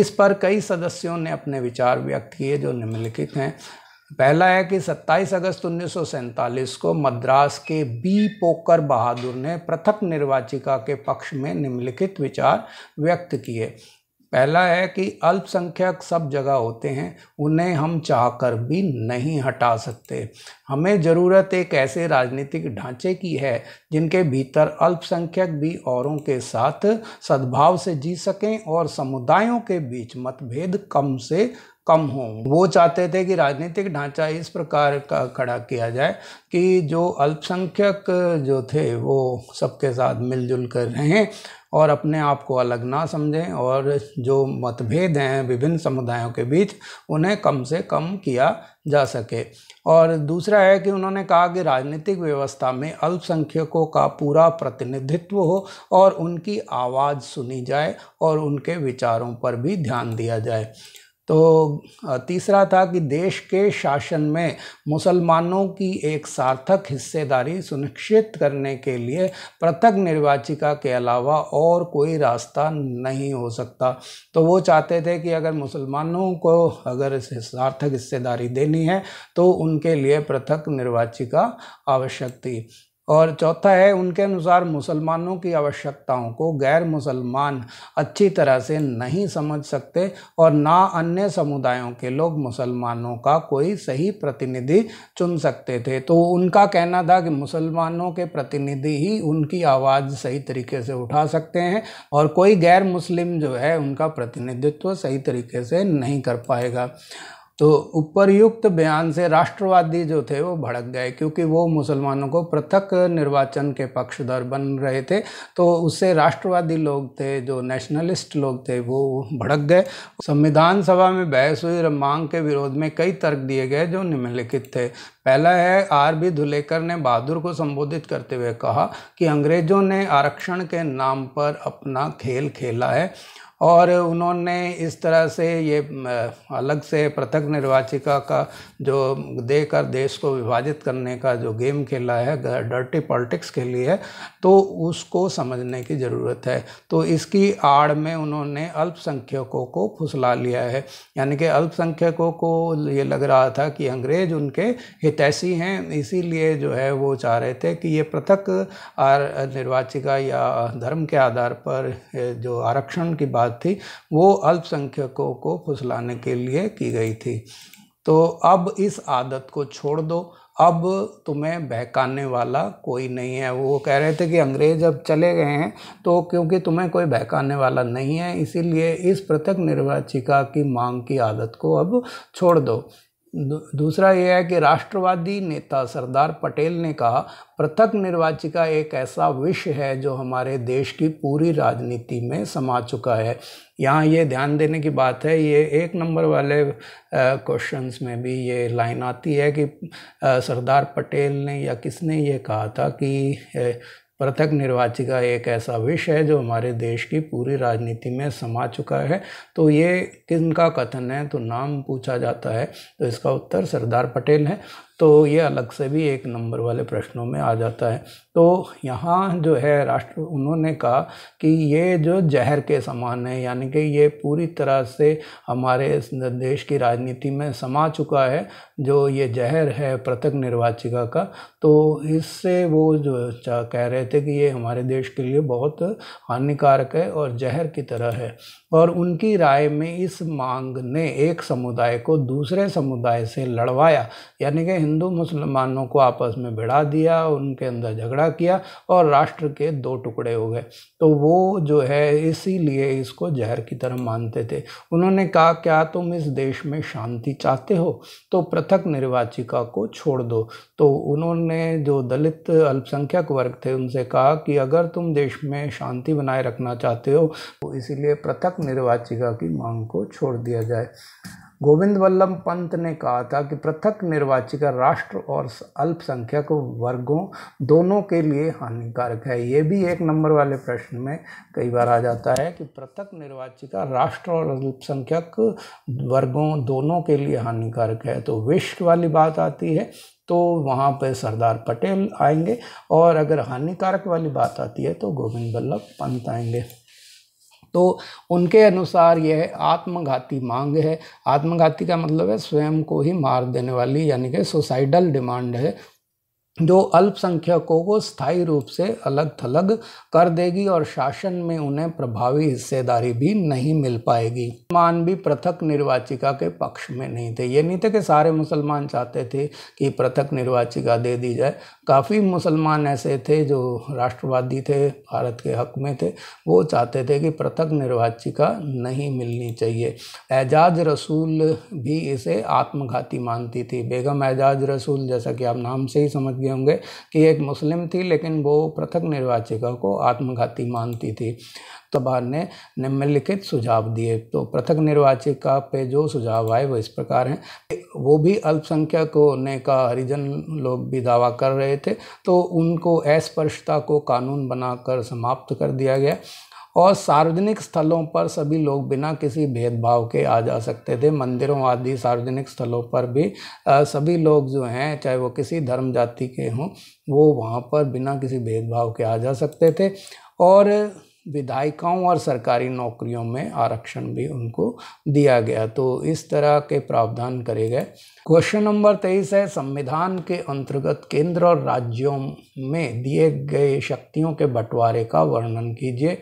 इस पर कई सदस्यों ने अपने विचार व्यक्त किए जो निम्नलिखित हैं पहला है कि 27 अगस्त उन्नीस को मद्रास के बी पोकर बहादुर ने पृथक निर्वाचिका के पक्ष में निम्नलिखित विचार व्यक्त किए पहला है कि अल्पसंख्यक सब जगह होते हैं उन्हें हम चाहकर भी नहीं हटा सकते हमें ज़रूरत एक ऐसे राजनीतिक ढांचे की है जिनके भीतर अल्पसंख्यक भी औरों के साथ सद्भाव से जी सकें और समुदायों के बीच मतभेद कम से कम हों वो चाहते थे कि राजनीतिक ढांचा इस प्रकार का खड़ा किया जाए कि जो अल्पसंख्यक जो थे वो सबके साथ मिलजुल कर रहें और अपने आप को अलग ना समझें और जो मतभेद हैं विभिन्न समुदायों के बीच उन्हें कम से कम किया जा सके और दूसरा है कि उन्होंने कहा कि राजनीतिक व्यवस्था में अल्पसंख्यकों का पूरा प्रतिनिधित्व हो और उनकी आवाज़ सुनी जाए और उनके विचारों पर भी ध्यान दिया जाए तो तीसरा था कि देश के शासन में मुसलमानों की एक सार्थक हिस्सेदारी सुनिश्चित करने के लिए पृथक निर्वाचिका के अलावा और कोई रास्ता नहीं हो सकता तो वो चाहते थे कि अगर मुसलमानों को अगर सार्थक हिस्सेदारी देनी है तो उनके लिए पृथक निर्वाचिका आवश्यक थी और चौथा है उनके अनुसार मुसलमानों की आवश्यकताओं को गैर मुसलमान अच्छी तरह से नहीं समझ सकते और ना अन्य समुदायों के लोग मुसलमानों का कोई सही प्रतिनिधि चुन सकते थे तो उनका कहना था कि मुसलमानों के प्रतिनिधि ही उनकी आवाज़ सही तरीके से उठा सकते हैं और कोई गैर मुस्लिम जो है उनका प्रतिनिधित्व सही तरीके से नहीं कर पाएगा तो उपरयुक्त बयान से राष्ट्रवादी जो थे वो भड़क गए क्योंकि वो मुसलमानों को पृथक निर्वाचन के पक्षधर बन रहे थे तो उससे राष्ट्रवादी लोग थे जो नेशनलिस्ट लोग थे वो भड़क गए संविधान सभा में बहस हुई मांग के विरोध में कई तर्क दिए गए जो निम्नलिखित थे पहला है आर बी धुलेकर ने बहादुर को संबोधित करते हुए कहा कि अंग्रेजों ने आरक्षण के नाम पर अपना खेल खेला है और उन्होंने इस तरह से ये अलग से पृथक निर्वाचिका का जो देकर देश को विभाजित करने का जो गेम खेला है डर्टी पॉलिटिक्स खेली है तो उसको समझने की ज़रूरत है तो इसकी आड़ में उन्होंने अल्पसंख्यकों को फुसला लिया है यानी कि अल्पसंख्यकों को ये लग रहा था कि अंग्रेज उनके हितैषी हैं इसीलिए जो है वो चाह रहे थे कि ये पृथक निर्वाचिका या धर्म के आधार पर जो आरक्षण की बात बात थी वो अल्पसंख्यकों को फुसलाने के लिए की गई थी तो अब इस आदत को छोड़ दो अब तुम्हें बहकाने वाला कोई नहीं है वो कह रहे थे कि अंग्रेज अब चले गए हैं तो क्योंकि तुम्हें कोई बहकाने वाला नहीं है इसीलिए इस पृथक निर्वाचिका की मांग की आदत को अब छोड़ दो दूसरा यह है कि राष्ट्रवादी नेता सरदार पटेल ने कहा पृथक निर्वाचिका एक ऐसा विष है जो हमारे देश की पूरी राजनीति में समा चुका है यहाँ ये ध्यान देने की बात है ये एक नंबर वाले क्वेश्चंस में भी ये लाइन आती है कि सरदार पटेल ने या किसने ये कहा था कि पृथक निर्वाचिका एक ऐसा विषय है जो हमारे देश की पूरी राजनीति में समा चुका है तो ये किन का कथन है तो नाम पूछा जाता है तो इसका उत्तर सरदार पटेल है तो ये अलग से भी एक नंबर वाले प्रश्नों में आ जाता है तो यहाँ जो है राष्ट्र उन्होंने कहा कि ये जो जहर के समान है यानी कि ये पूरी तरह से हमारे देश की राजनीति में समा चुका है जो ये जहर है पृथक निर्वाचिका का तो इससे वो जो कह रहे थे कि ये हमारे देश के लिए बहुत हानिकारक है और जहर की तरह है और उनकी राय में इस मांग ने एक समुदाय को दूसरे समुदाय से लड़वाया यानी कि हिंदू मुसलमानों को आपस में भिड़ा दिया उनके अंदर झगड़ा किया और राष्ट्र के दो टुकड़े हो गए तो वो जो है इसीलिए इसको जहर की तरह मानते थे उन्होंने कहा क्या तुम इस देश में शांति चाहते हो तो पृथक निर्वाचिका को छोड़ दो तो उन्होंने जो दलित अल्पसंख्यक वर्ग थे उनसे कहा कि अगर तुम देश में शांति बनाए रखना चाहते हो तो इसीलिए पृथक निर्वाचिका की मांग को छोड़ दिया जाए गोविंद वल्लभ पंत ने कहा था कि पृथक निर्वाचिका राष्ट्र और अल्पसंख्यक वर्गों दोनों के लिए हानिकारक है ये भी एक नंबर वाले प्रश्न में कई बार आ जाता है कि पृथक निर्वाचिका राष्ट्र और अल्पसंख्यक वर्गों दोनों के लिए हानिकारक है तो विश्व वाली बात आती है तो वहाँ पर सरदार पटेल आएंगे और अगर हानिकारक वाली बात आती है तो गोविंद वल्लभ पंत आएंगे तो उनके अनुसार यह आत्मघाती मांग है आत्मघाती का मतलब है स्वयं को ही मार देने वाली यानी कि सुसाइडल डिमांड है जो अल्पसंख्यकों को स्थायी रूप से अलग थलग कर देगी और शासन में उन्हें प्रभावी हिस्सेदारी भी नहीं मिल पाएगी मान भी पृथक निर्वाचिका के पक्ष में नहीं थे ये नहीं थे कि सारे मुसलमान चाहते थे कि पृथक निर्वाचिका दे दी जाए काफ़ी मुसलमान ऐसे थे जो राष्ट्रवादी थे भारत के हक में थे वो चाहते थे कि पृथक निर्वाचिका नहीं मिलनी चाहिए एजाज रसूल भी इसे आत्मघाती मानती थी बेगम एजाज रसूल जैसा कि आप नाम से ही समझ गए होंगे कि एक मुस्लिम थी लेकिन वो पृथक निर्वाचिका को आत्मघाती मानती थी तबार तो ने निम्नलिखित सुझाव दिए तो पृथक निर्वाचिका पे जो सुझाव आए वो इस प्रकार हैं वो भी अल्पसंख्यक होने का हरिजन लोग भी दावा कर रहे थे तो उनको अस्पृश्यता को कानून बनाकर समाप्त कर दिया गया और सार्वजनिक स्थलों पर सभी लोग बिना किसी भेदभाव के आ जा सकते थे मंदिरों आदि सार्वजनिक स्थलों पर भी आ, सभी लोग जो हैं चाहे वो किसी धर्म जाति के हों वो वहाँ पर बिना किसी भेदभाव के आ जा सकते थे और विधायिकाओं और सरकारी नौकरियों में आरक्षण भी उनको दिया गया तो इस तरह के प्रावधान करे गए क्वेश्चन नंबर तेईस है संविधान के अंतर्गत केंद्र और राज्यों में दिए गए शक्तियों के बंटवारे का वर्णन कीजिए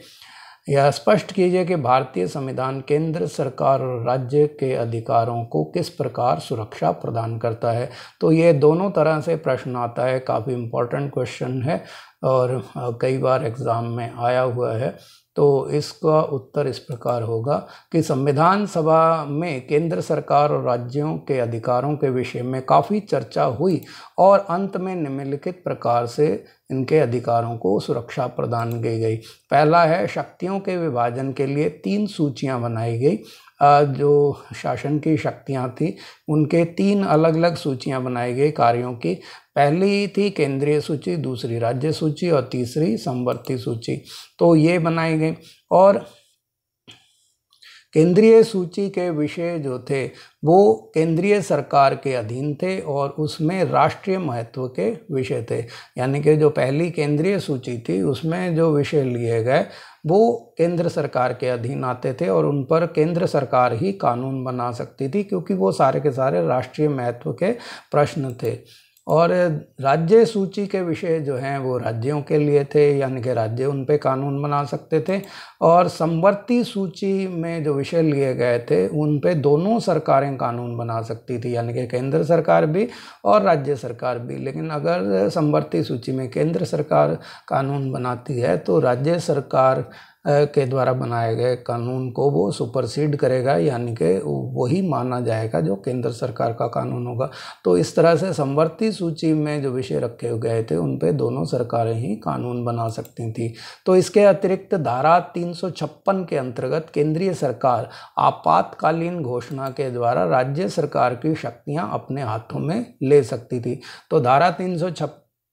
यह स्पष्ट कीजिए कि भारतीय संविधान केंद्र सरकार और राज्य के अधिकारों को किस प्रकार सुरक्षा प्रदान करता है तो ये दोनों तरह से प्रश्न आता है काफ़ी इम्पोर्टेंट क्वेश्चन है और कई बार एग्ज़ाम में आया हुआ है तो इसका उत्तर इस प्रकार होगा कि संविधान सभा में केंद्र सरकार और राज्यों के अधिकारों के विषय में काफ़ी चर्चा हुई और अंत में निम्नलिखित प्रकार से इनके अधिकारों को सुरक्षा प्रदान की गई पहला है शक्तियों के विभाजन के लिए तीन सूचियां बनाई गई जो शासन की शक्तियाँ थी उनके तीन अलग अलग सूचियाँ बनाई गई कार्यों की पहली थी केंद्रीय सूची दूसरी राज्य सूची और तीसरी संवर्ती सूची तो ये बनाई गई और केंद्रीय सूची के विषय जो थे वो केंद्रीय सरकार के अधीन थे और उसमें राष्ट्रीय महत्व के विषय थे यानी कि जो पहली केंद्रीय सूची थी उसमें जो विषय लिए गए वो केंद्र सरकार के अधीन आते थे और उन पर केंद्र सरकार ही कानून बना सकती थी क्योंकि वो सारे के सारे राष्ट्रीय महत्व के प्रश्न थे और राज्य सूची के विषय जो हैं वो राज्यों के लिए थे यानी कि राज्य उन पे कानून बना सकते थे और समवर्ती सूची में जो विषय लिए गए थे उन पे दोनों सरकारें कानून बना सकती थी यानी कि केंद्र सरकार भी और राज्य सरकार भी लेकिन अगर समवर्ती सूची में केंद्र सरकार कानून बनाती है तो राज्य सरकार के द्वारा बनाए गए कानून को वो सुपरसीड करेगा यानी कि वही माना जाएगा जो केंद्र सरकार का कानून होगा तो इस तरह से संवर्ती सूची में जो विषय रखे गए थे उन पे दोनों सरकारें ही कानून बना सकती थी तो इसके अतिरिक्त धारा तीन के अंतर्गत केंद्रीय सरकार आपातकालीन घोषणा के द्वारा राज्य सरकार की शक्तियाँ अपने हाथों में ले सकती थी तो धारा तीन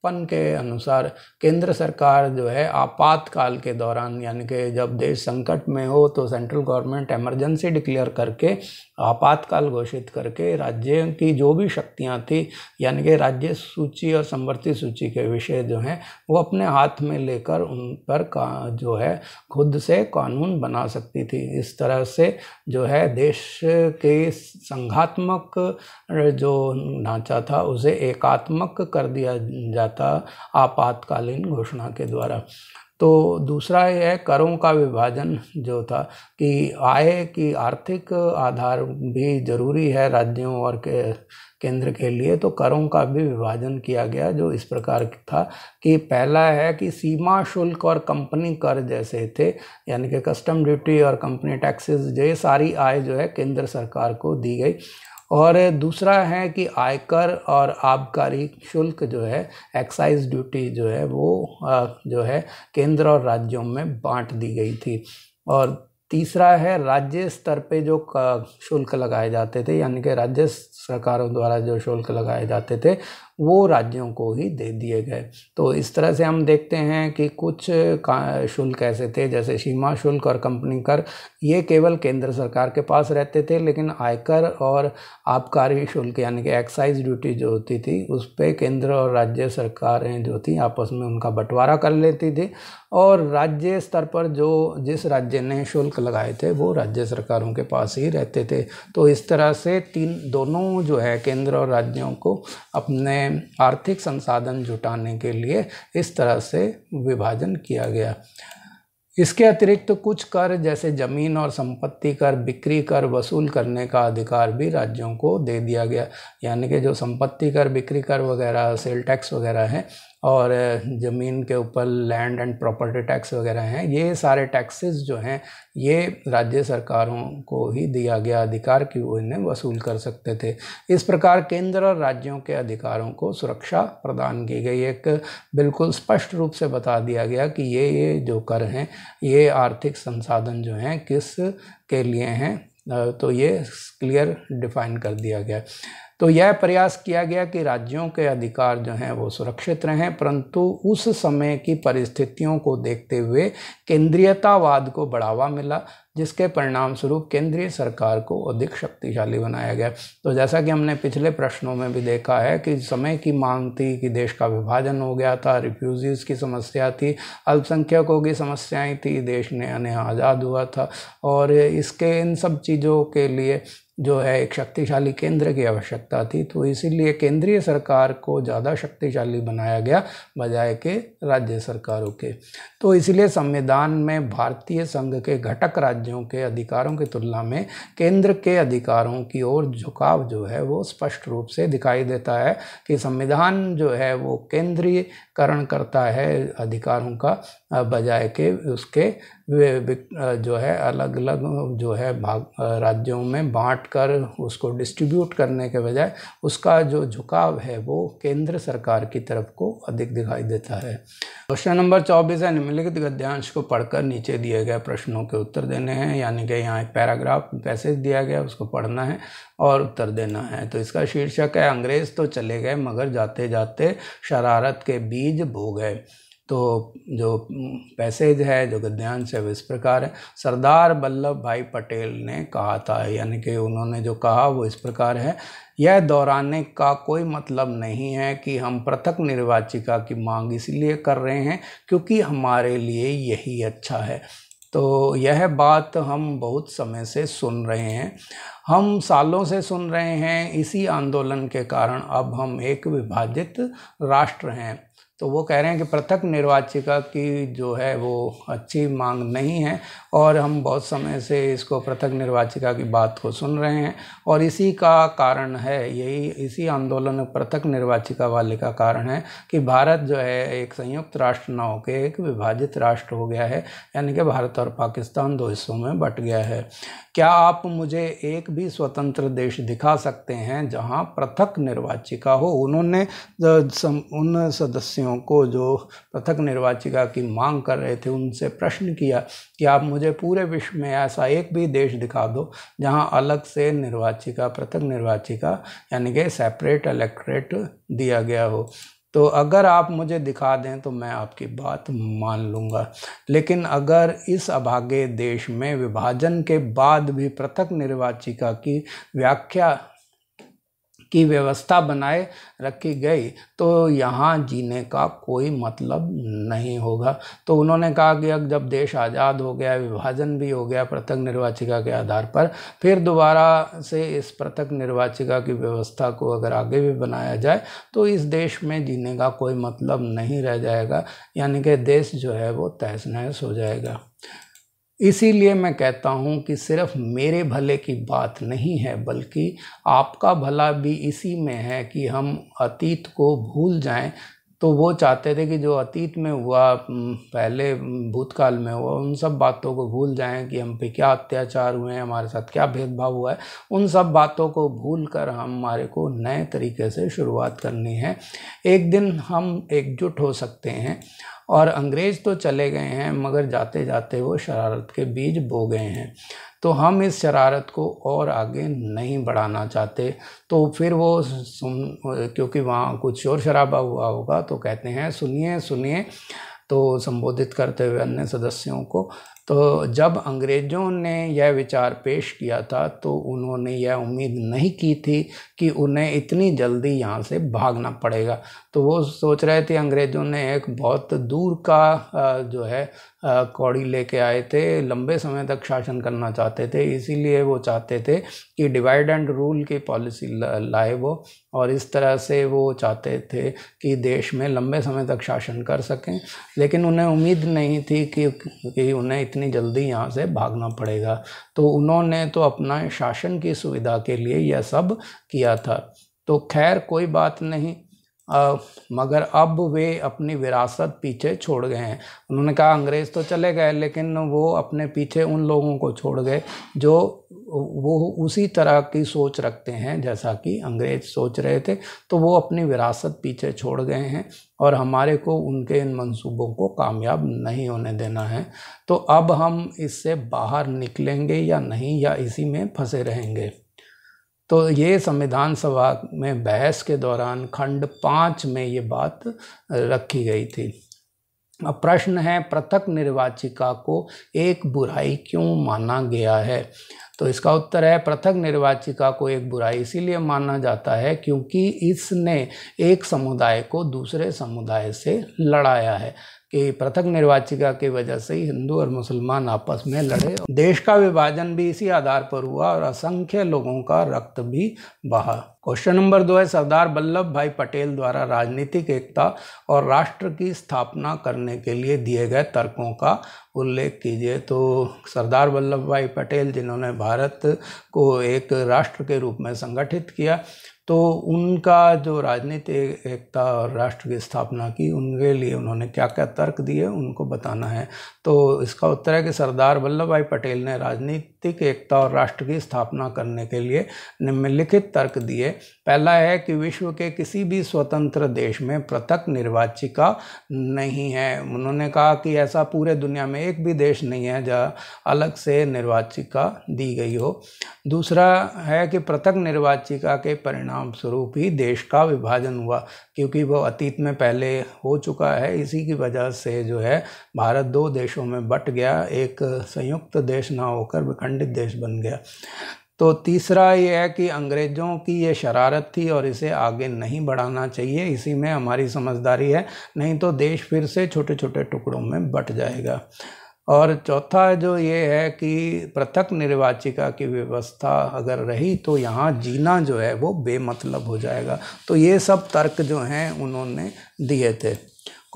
पन के अनुसार केंद्र सरकार जो है आपातकाल के दौरान यानी कि जब देश संकट में हो तो सेंट्रल गवर्नमेंट एमरजेंसी डिक्लेयर करके आपातकाल घोषित करके राज्य की जो भी शक्तियाँ थी यानी कि राज्य सूची और समवर्ती सूची के विषय जो हैं वो अपने हाथ में लेकर उन पर का जो है खुद से कानून बना सकती थी इस तरह से जो है देश के संघात्मक जो ढांचा था उसे एकात्मक कर दिया जाता आपातकालीन घोषणा के द्वारा तो दूसरा यह है करों का विभाजन जो था कि आय की आर्थिक आधार भी जरूरी है राज्यों और के केंद्र के लिए तो करों का भी विभाजन किया गया जो इस प्रकार था कि पहला है कि सीमा शुल्क और कंपनी कर जैसे थे यानी कि कस्टम ड्यूटी और कंपनी टैक्सेस ये सारी आय जो है केंद्र सरकार को दी गई और दूसरा है कि आयकर और आबकारी शुल्क जो है एक्साइज ड्यूटी जो है वो जो है केंद्र और राज्यों में बांट दी गई थी और तीसरा है राज्य स्तर पे जो शुल्क लगाए जाते थे यानी कि राज्य सरकारों द्वारा जो शुल्क लगाए जाते थे वो राज्यों को ही दे दिए गए तो इस तरह से हम देखते हैं कि कुछ शुल्क ऐसे थे जैसे सीमा शुल्क और कंपनी कर ये केवल केंद्र सरकार के पास रहते थे लेकिन आयकर और आबकारी शुल्क यानी कि एक्साइज ड्यूटी जो होती थी उस पर केंद्र और राज्य सरकारें जो थी आपस में उनका बंटवारा कर लेती थी और राज्य स्तर पर जो जिस राज्य ने शुल्क लगाए थे वो राज्य सरकारों के पास ही रहते थे तो इस तरह से तीन दोनों जो है केंद्र और राज्यों को अपने आर्थिक संसाधन जुटाने के लिए इस तरह से विभाजन किया गया इसके अतिरिक्त तो कुछ कर जैसे जमीन और संपत्ति कर बिक्री कर वसूल करने का अधिकार भी राज्यों को दे दिया गया यानी कि जो संपत्ति कर बिक्री कर वगैरह सेल टैक्स वगैरह है और ज़मीन के ऊपर लैंड एंड प्रॉपर्टी टैक्स वगैरह हैं ये सारे टैक्सेस जो हैं ये राज्य सरकारों को ही दिया गया अधिकार कि वो इन्हें वसूल कर सकते थे इस प्रकार केंद्र और राज्यों के अधिकारों को सुरक्षा प्रदान की गई एक बिल्कुल स्पष्ट रूप से बता दिया गया कि ये ये जो कर हैं ये आर्थिक संसाधन जो हैं किस के लिए हैं तो ये क्लियर डिफाइन कर दिया गया तो यह प्रयास किया गया कि राज्यों के अधिकार जो हैं वो सुरक्षित रहें परंतु उस समय की परिस्थितियों को देखते हुए केंद्रीयतावाद को बढ़ावा मिला जिसके परिणाम स्वरूप केंद्रीय सरकार को अधिक शक्तिशाली बनाया गया तो जैसा कि हमने पिछले प्रश्नों में भी देखा है कि समय की मांग थी कि देश का विभाजन हो गया था रिफ्यूजीज़ की समस्या थी अल्पसंख्यकों की समस्याएं थी देश ने नया आज़ाद हुआ था और इसके इन सब चीज़ों के लिए जो है एक शक्तिशाली केंद्र की आवश्यकता थी तो इसीलिए केंद्रीय सरकार को ज़्यादा शक्तिशाली बनाया गया बजाय के राज्य सरकारों के तो इसलिए संविधान में भारतीय संघ के घटक राज्यों के अधिकारों की तुलना में केंद्र के अधिकारों की ओर झुकाव जो है वो स्पष्ट रूप से दिखाई देता है कि संविधान जो है वो केंद्रीय करण करता है अधिकारों का बजाय के उसके जो है अलग अलग जो है भाग राज्यों में बांट कर उसको डिस्ट्रीब्यूट करने के बजाय उसका जो झुकाव है वो केंद्र सरकार की तरफ को अधिक दिखाई देता है क्वेश्चन नंबर 24 है निम्नलिखित गद्यांश को पढ़कर नीचे दिए गए प्रश्नों के उत्तर देने हैं यानी कि यहाँ एक पैराग्राफ पैसेज दिया गया उसको पढ़ना है और उत्तर देना है तो इसका शीर्षक है अंग्रेज़ तो चले गए मगर जाते जाते शरारत के बीज भो गए तो जो पैसेज है जो गद्यांश है वो इस प्रकार है सरदार वल्लभ भाई पटेल ने कहा था यानी कि उन्होंने जो कहा वो इस प्रकार है यह दोहराने का कोई मतलब नहीं है कि हम पृथक निर्वाचिका की मांग इसलिए कर रहे हैं क्योंकि हमारे लिए यही अच्छा है तो यह बात हम बहुत समय से सुन रहे हैं हम सालों से सुन रहे हैं इसी आंदोलन के कारण अब हम एक विभाजित राष्ट्र हैं तो वो कह रहे हैं कि पृथक निर्वाचिका की जो है वो अच्छी मांग नहीं है और हम बहुत समय से इसको पृथक निर्वाचिका की बात को सुन रहे हैं और इसी का कारण है यही इसी आंदोलन पृथक निर्वाचिका वाले का कारण है कि भारत जो है एक संयुक्त राष्ट्र न होकर एक विभाजित राष्ट्र हो गया है यानी कि भारत और पाकिस्तान दो हिस्सों में बट गया है क्या आप मुझे एक भी स्वतंत्र देश दिखा सकते हैं जहाँ पृथक निर्वाचिका हो उन्होंने उन सदस्यों व्यक्तियों को जो पृथक निर्वाचिका की मांग कर रहे थे उनसे प्रश्न किया कि आप मुझे पूरे विश्व में ऐसा एक भी देश दिखा दो जहां अलग से निर्वाचिका पृथक निर्वाचिका यानी कि सेपरेट इलेक्ट्रेट दिया गया हो तो अगर आप मुझे दिखा दें तो मैं आपकी बात मान लूँगा लेकिन अगर इस अभागे देश में विभाजन के बाद भी पृथक निर्वाचिका की व्याख्या की व्यवस्था बनाए रखी गई तो यहाँ जीने का कोई मतलब नहीं होगा तो उन्होंने कहा कि अब जब देश आज़ाद हो गया विभाजन भी हो गया पृथक निर्वाचिका के आधार पर फिर दोबारा से इस पृथक निर्वाचिका की व्यवस्था को अगर आगे भी बनाया जाए तो इस देश में जीने का कोई मतलब नहीं रह जाएगा यानी कि देश जो है वो तहस नहस हो जाएगा इसीलिए मैं कहता हूँ कि सिर्फ मेरे भले की बात नहीं है बल्कि आपका भला भी इसी में है कि हम अतीत को भूल जाएं तो वो चाहते थे कि जो अतीत में हुआ पहले भूतकाल में हुआ उन सब बातों को भूल जाएं कि हम पे क्या अत्याचार हुए हैं हमारे साथ क्या भेदभाव हुआ है उन सब बातों को भूल कर हमारे को नए तरीके से शुरुआत करनी है एक दिन हम एकजुट हो सकते हैं और अंग्रेज़ तो चले गए हैं मगर जाते जाते वो शरारत के बीज बो गए हैं तो हम इस शरारत को और आगे नहीं बढ़ाना चाहते तो फिर वो सुन क्योंकि वहाँ कुछ शोर शराबा हुआ होगा तो कहते हैं सुनिए सुनिए तो संबोधित करते हुए अन्य सदस्यों को तो जब अंग्रेज़ों ने यह विचार पेश किया था तो उन्होंने यह उम्मीद नहीं की थी कि उन्हें इतनी जल्दी यहाँ से भागना पड़ेगा तो वो सोच रहे थे अंग्रेज़ों ने एक बहुत दूर का जो है कौड़ी लेके आए थे लंबे समय तक शासन करना चाहते थे इसीलिए वो चाहते थे कि डिवाइड एंड रूल की पॉलिसी लाए वो और इस तरह से वो चाहते थे कि देश में लंबे समय तक शासन कर सकें लेकिन उन्हें उम्मीद नहीं थी कि, कि उन्हें इतनी जल्दी यहाँ से भागना पड़ेगा तो उन्होंने तो अपना शासन की सुविधा के लिए यह सब किया था तो खैर कोई बात नहीं मगर अब वे अपनी विरासत पीछे छोड़ गए हैं उन्होंने कहा अंग्रेज़ तो चले गए लेकिन वो अपने पीछे उन लोगों को छोड़ गए जो वो उसी तरह की सोच रखते हैं जैसा कि अंग्रेज़ सोच रहे थे तो वो अपनी विरासत पीछे छोड़ गए हैं और हमारे को उनके इन मंसूबों को कामयाब नहीं होने देना है तो अब हम इससे बाहर निकलेंगे या नहीं या इसी में फंसे रहेंगे तो ये संविधान सभा में बहस के दौरान खंड पाँच में ये बात रखी गई थी अब प्रश्न है पृथक निर्वाचिका को एक बुराई क्यों माना गया है तो इसका उत्तर है पृथक निर्वाचिका को एक बुराई इसीलिए माना जाता है क्योंकि इसने एक समुदाय को दूसरे समुदाय से लड़ाया है कि पृथक निर्वाचिका की वजह से ही हिंदू और मुसलमान आपस में लड़े देश का विभाजन भी इसी आधार पर हुआ और असंख्य लोगों का रक्त भी बहा क्वेश्चन नंबर दो है सरदार वल्लभ भाई पटेल द्वारा राजनीतिक एकता और राष्ट्र की स्थापना करने के लिए दिए गए तर्कों का उल्लेख कीजिए तो सरदार वल्लभ भाई पटेल जिन्होंने भारत को एक राष्ट्र के रूप में संगठित किया तो उनका जो राजनीतिक एकता और राष्ट्र की स्थापना की उनके लिए उन्होंने क्या क्या तर्क दिए उनको बताना है तो इसका उत्तर है कि सरदार वल्लभ भाई पटेल ने राजनीतिक एकता और राष्ट्र की स्थापना करने के लिए निम्नलिखित तर्क दिए पहला है कि विश्व के किसी भी स्वतंत्र देश में पृथक निर्वाचिका नहीं है उन्होंने कहा कि ऐसा पूरे दुनिया में एक भी देश नहीं है जहाँ अलग से निर्वाचिका दी गई हो दूसरा है कि पृथक निर्वाचिका के परिणाम स्वरूप ही देश का विभाजन हुआ क्योंकि वो अतीत में पहले हो चुका है इसी की वजह से जो है भारत दो देशों देशों में बट गया एक संयुक्त देश ना होकर विखंडित देश बन गया तो तीसरा ये है कि अंग्रेज़ों की ये शरारत थी और इसे आगे नहीं बढ़ाना चाहिए इसी में हमारी समझदारी है नहीं तो देश फिर से छोटे छोटे टुकड़ों में बट जाएगा और चौथा जो ये है कि पृथक निर्वाचिका की व्यवस्था अगर रही तो यहाँ जीना जो है वो बेमतलब हो जाएगा तो ये सब तर्क जो हैं उन्होंने दिए थे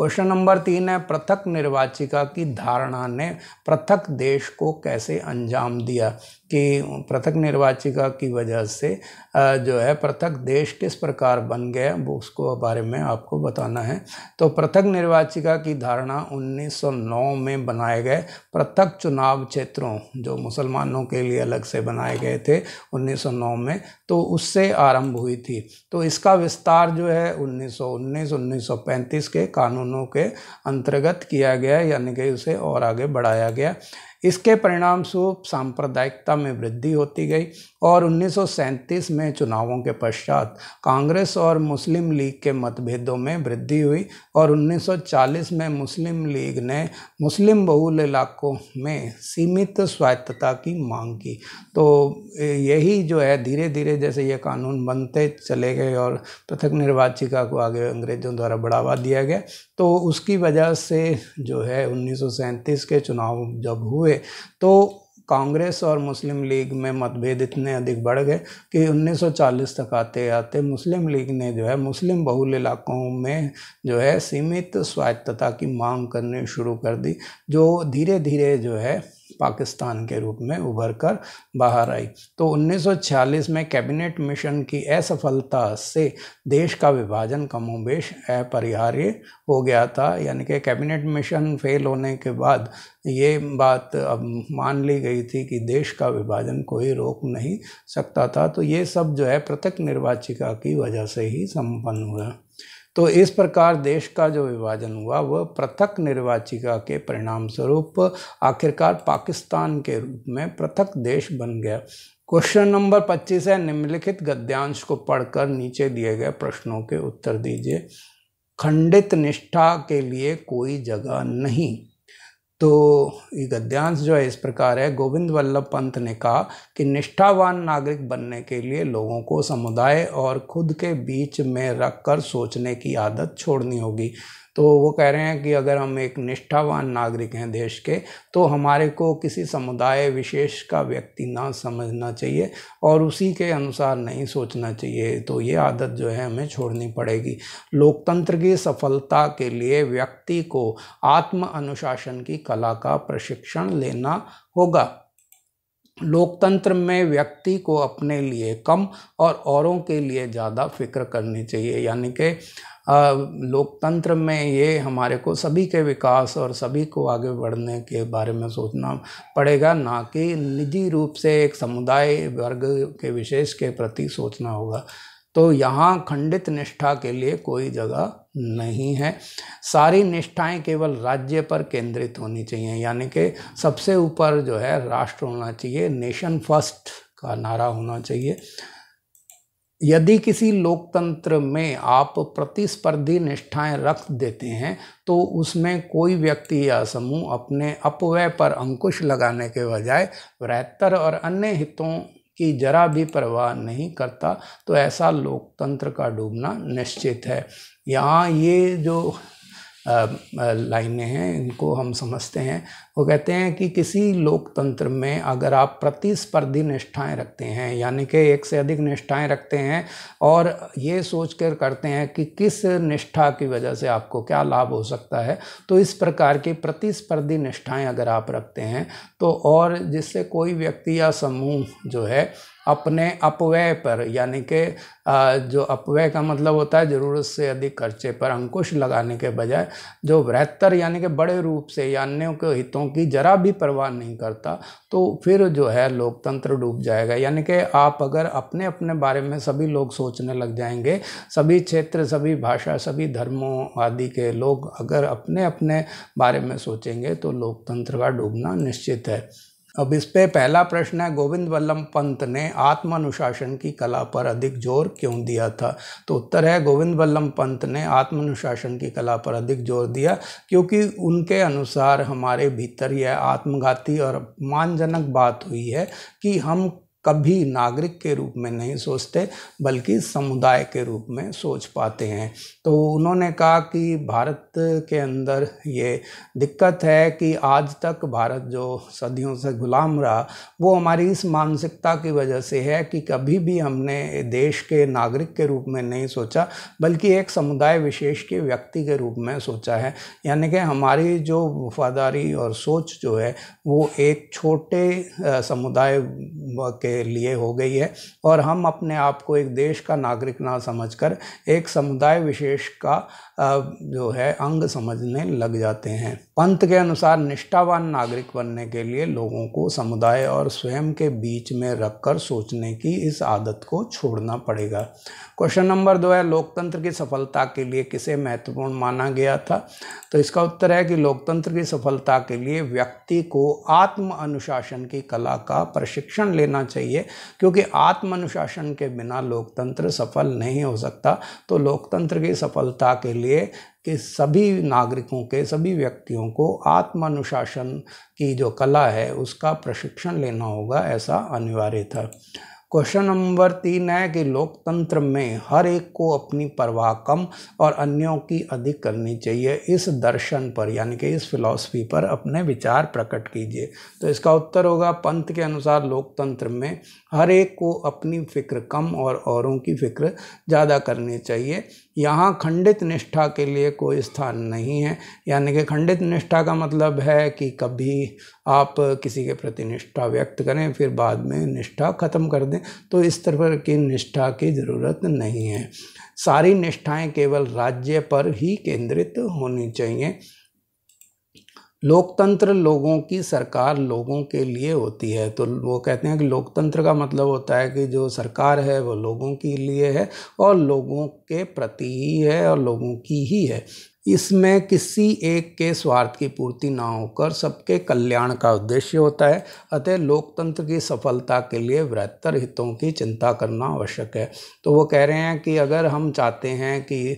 क्वेश्चन नंबर तीन है पृथक निर्वाचिका की धारणा ने पृथक देश को कैसे अंजाम दिया कि पृथक निर्वाचिका की वजह से जो है पृथक देश किस प्रकार बन गया वो उसको बारे में आपको बताना है तो पृथक निर्वाचिका की धारणा 1909 में बनाए गए पृथक चुनाव क्षेत्रों जो मुसलमानों के लिए अलग से बनाए गए थे 1909 में तो उससे आरंभ हुई थी तो इसका विस्तार जो है 1919 1935 के कानूनों के अंतर्गत किया गया यानी कि उसे और आगे बढ़ाया गया इसके परिणाम स्वरूप सांप्रदायिकता में वृद्धि होती गई और उन्नीस में चुनावों के पश्चात कांग्रेस और मुस्लिम लीग के मतभेदों में वृद्धि हुई और 1940 में मुस्लिम लीग ने मुस्लिम बहुल इलाकों में सीमित स्वायत्तता की मांग की तो यही जो है धीरे धीरे जैसे ये कानून बनते चले गए और पृथक निर्वाचिका को आगे अंग्रेज़ों द्वारा बढ़ावा दिया गया तो उसकी वजह से जो है उन्नीस के चुनाव जब हुए तो कांग्रेस और मुस्लिम लीग में मतभेद इतने अधिक बढ़ गए कि 1940 तक आते आते मुस्लिम लीग ने जो है मुस्लिम बहुल इलाकों में जो है सीमित स्वायत्तता की मांग करनी शुरू कर दी जो धीरे धीरे जो है पाकिस्तान के रूप में उभर कर बाहर आई तो 1946 में कैबिनेट मिशन की असफलता से देश का विभाजन कमोबेश अपरिहार्य हो गया था यानी कि कैबिनेट मिशन फेल होने के बाद ये बात अब मान ली गई थी कि देश का विभाजन कोई रोक नहीं सकता था तो ये सब जो है पृथक निर्वाचिका की वजह से ही संपन्न हुआ तो इस प्रकार देश का जो विभाजन हुआ वह पृथक निर्वाचिका के परिणाम स्वरूप आखिरकार पाकिस्तान के रूप में पृथक देश बन गया क्वेश्चन नंबर 25 है निम्नलिखित गद्यांश को पढ़कर नीचे दिए गए प्रश्नों के उत्तर दीजिए खंडित निष्ठा के लिए कोई जगह नहीं तो ये गद्यांश जो है इस प्रकार है गोविंद वल्लभ पंत ने कहा कि निष्ठावान नागरिक बनने के लिए लोगों को समुदाय और खुद के बीच में रख कर सोचने की आदत छोड़नी होगी तो वो कह रहे हैं कि अगर हम एक निष्ठावान नागरिक हैं देश के तो हमारे को किसी समुदाय विशेष का व्यक्ति ना समझना चाहिए और उसी के अनुसार नहीं सोचना चाहिए तो ये आदत जो है हमें छोड़नी पड़ेगी लोकतंत्र की सफलता के लिए व्यक्ति को आत्म अनुशासन की कला का प्रशिक्षण लेना होगा लोकतंत्र में व्यक्ति को अपने लिए कम और औरों के लिए ज़्यादा फिक्र करनी चाहिए यानी कि लोकतंत्र में ये हमारे को सभी के विकास और सभी को आगे बढ़ने के बारे में सोचना पड़ेगा ना कि निजी रूप से एक समुदाय वर्ग के विशेष के प्रति सोचना होगा तो यहाँ खंडित निष्ठा के लिए कोई जगह नहीं है सारी निष्ठाएं केवल राज्य पर केंद्रित होनी चाहिए यानी कि सबसे ऊपर जो है राष्ट्र होना चाहिए नेशन फर्स्ट का नारा होना चाहिए यदि किसी लोकतंत्र में आप प्रतिस्पर्धी निष्ठाएं रख देते हैं तो उसमें कोई व्यक्ति या समूह अपने अपव्यय पर अंकुश लगाने के बजाय वृहत्तर और अन्य हितों की जरा भी परवाह नहीं करता तो ऐसा लोकतंत्र का डूबना निश्चित है यहाँ ये जो लाइनें हैं इनको हम समझते हैं वो कहते हैं कि किसी लोकतंत्र में अगर आप प्रतिस्पर्धी निष्ठाएं रखते हैं यानी कि एक से अधिक निष्ठाएं रखते हैं और ये सोच कर करते हैं कि किस निष्ठा की वजह से आपको क्या लाभ हो सकता है तो इस प्रकार की प्रतिस्पर्धी निष्ठाएं अगर आप रखते हैं तो और जिससे कोई व्यक्ति या समूह जो है अपने अपव्यय पर यानी कि जो अपव्यय का मतलब होता है ज़रूरत से अधिक खर्चे पर अंकुश लगाने के बजाय जो बृहत्तर यानी कि बड़े रूप से या अन्यों के हितों की जरा भी परवाह नहीं करता तो फिर जो है लोकतंत्र डूब जाएगा यानी कि आप अगर अपने अपने बारे में सभी लोग सोचने लग जाएंगे सभी क्षेत्र सभी भाषा सभी धर्मों आदि के लोग अगर अपने अपने बारे में सोचेंगे तो लोकतंत्र का डूबना निश्चित है अब इस पे पहला प्रश्न है गोविंद वल्लभ पंत ने आत्म अनुशासन की कला पर अधिक जोर क्यों दिया था तो उत्तर है गोविंद वल्लभ पंत ने आत्म अनुशासन की कला पर अधिक जोर दिया क्योंकि उनके अनुसार हमारे भीतर यह आत्मघाती और अपमानजनक बात हुई है कि हम कभी नागरिक के रूप में नहीं सोचते बल्कि समुदाय के रूप में सोच पाते हैं तो उन्होंने कहा कि भारत के अंदर ये दिक्कत है कि आज तक भारत जो सदियों से गुलाम रहा वो हमारी इस मानसिकता की वजह से है कि कभी भी हमने देश के नागरिक के रूप में नहीं सोचा बल्कि एक समुदाय विशेष के व्यक्ति के रूप में सोचा है यानी कि हमारी जो वफादारी और सोच जो है वो एक छोटे समुदाय के लिए हो गई है और हम अपने आप को एक देश का नागरिक ना समझकर एक समुदाय विशेष का जो है अंग समझने लग जाते हैं पंथ के अनुसार निष्ठावान नागरिक बनने के लिए लोगों को समुदाय और स्वयं के बीच में रखकर सोचने की इस आदत को छोड़ना पड़ेगा क्वेश्चन नंबर दो है लोकतंत्र की सफलता के लिए किसे महत्वपूर्ण माना गया था तो इसका उत्तर है कि लोकतंत्र की सफलता के लिए व्यक्ति को आत्म अनुशासन की कला का प्रशिक्षण लेना चाहिए क्योंकि आत्म अनुशासन के बिना लोकतंत्र सफल नहीं हो सकता तो लोकतंत्र की सफलता के लिए कि सभी नागरिकों के सभी व्यक्तियों को आत्म अनुशासन की जो कला है उसका प्रशिक्षण लेना होगा ऐसा अनिवार्य था क्वेश्चन नंबर तीन है कि लोकतंत्र में हर एक को अपनी परवाह कम और अन्यों की अधिक करनी चाहिए इस दर्शन पर यानी कि इस फिलॉसफी पर अपने विचार प्रकट कीजिए तो इसका उत्तर होगा पंथ के अनुसार लोकतंत्र में हर एक को अपनी फ़िक्र कम और औरों की फ़िक्र ज़्यादा करनी चाहिए यहाँ खंडित निष्ठा के लिए कोई स्थान नहीं है यानी कि खंडित निष्ठा का मतलब है कि कभी आप किसी के प्रति निष्ठा व्यक्त करें फिर बाद में निष्ठा ख़त्म कर दें तो इस तरह की निष्ठा की ज़रूरत नहीं है सारी निष्ठाएं केवल राज्य पर ही केंद्रित होनी चाहिए लोकतंत्र लोगों की सरकार लोगों के लिए होती है तो वो कहते हैं कि लोकतंत्र का मतलब होता है कि जो सरकार है वो लोगों के लिए है और लोगों के प्रति ही है और लोगों की ही है इसमें किसी एक के स्वार्थ की पूर्ति ना होकर सबके कल्याण का उद्देश्य होता है अतः लोकतंत्र की सफलता के लिए बृहत्तर हितों की चिंता करना आवश्यक है तो वो कह रहे हैं कि अगर हम चाहते हैं कि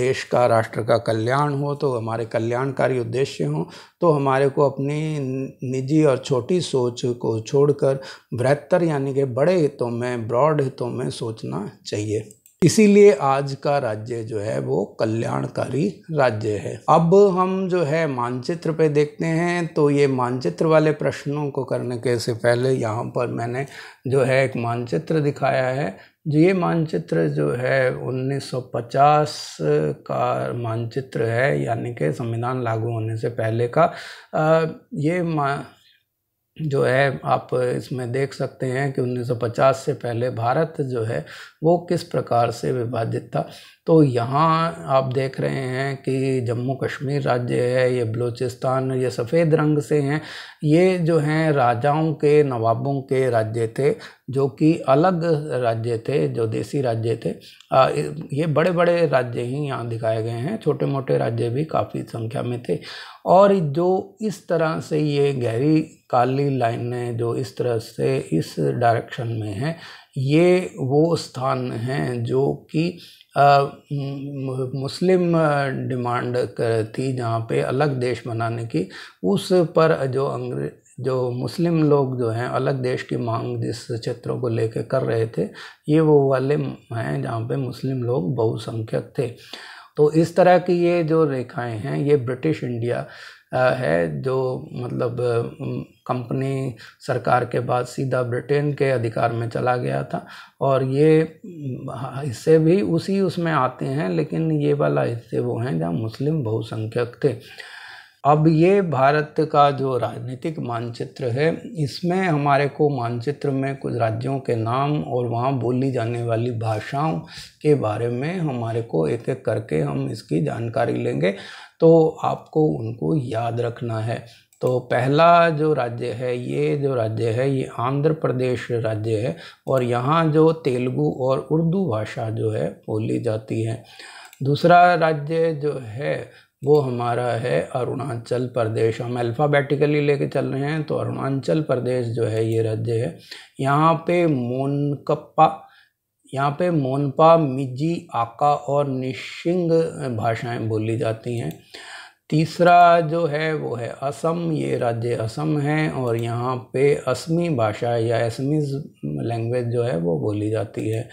देश का राष्ट्र का कल्याण हो तो हमारे कल्याणकारी उद्देश्य हों तो हमारे को अपनी निजी और छोटी सोच को छोड़कर बृहत्तर यानी कि बड़े हितों में ब्रॉड हितों में सोचना चाहिए इसीलिए आज का राज्य जो है वो कल्याणकारी राज्य है अब हम जो है मानचित्र पे देखते हैं तो ये मानचित्र वाले प्रश्नों को करने के से पहले यहाँ पर मैंने जो है एक मानचित्र दिखाया है जो ये मानचित्र जो है 1950 का मानचित्र है यानी कि संविधान लागू होने से पहले का आ, ये मा जो है आप इसमें देख सकते हैं कि 1950 से पहले भारत जो है वो किस प्रकार से विभाजित था तो यहाँ आप देख रहे हैं कि जम्मू कश्मीर राज्य है ये बलूचिस्तान ये सफ़ेद रंग से हैं ये जो हैं राजाओं के नवाबों के राज्य थे जो कि अलग राज्य थे जो देसी राज्य थे आ, ये बड़े बड़े राज्य ही यहाँ दिखाए गए हैं छोटे मोटे राज्य भी काफ़ी संख्या में थे और जो इस तरह से ये गहरी काली लाइनें जो इस तरह से इस डायरेक्शन में हैं ये वो स्थान हैं जो कि मुस्लिम डिमांड थी जहाँ पे अलग देश बनाने की उस पर जो अंग्रेज जो मुस्लिम लोग जो हैं अलग देश की मांग जिस क्षेत्रों को लेकर कर रहे थे ये वो वाले हैं जहाँ पे मुस्लिम लोग बहुसंख्यक थे तो इस तरह की ये जो रेखाएं हैं ये ब्रिटिश इंडिया है जो मतलब कंपनी सरकार के बाद सीधा ब्रिटेन के अधिकार में चला गया था और ये हिस्से भी उसी उसमें आते हैं लेकिन ये वाला हिस्से वो हैं जहाँ मुस्लिम बहुसंख्यक थे अब ये भारत का जो राजनीतिक मानचित्र है इसमें हमारे को मानचित्र में कुछ राज्यों के नाम और वहाँ बोली जाने वाली भाषाओं के बारे में हमारे को एक एक करके हम इसकी जानकारी लेंगे तो आपको उनको याद रखना है तो पहला जो राज्य है ये जो राज्य है ये आंध्र प्रदेश राज्य है और यहाँ जो तेलुगु और उर्दू भाषा जो है बोली जाती है दूसरा राज्य जो है वो हमारा है अरुणाचल प्रदेश हम अल्फ़ाबेटिकली लेके चल रहे हैं तो अरुणाचल प्रदेश जो है ये राज्य है यहाँ पे मोनकप्पा यहाँ पे मोनपा मिजी आका और निशिंग भाषाएं बोली जाती हैं तीसरा जो है वो है असम ये राज्य असम है और यहाँ पे असमी भाषा या असमीज लैंग्वेज जो है वो बोली जाती है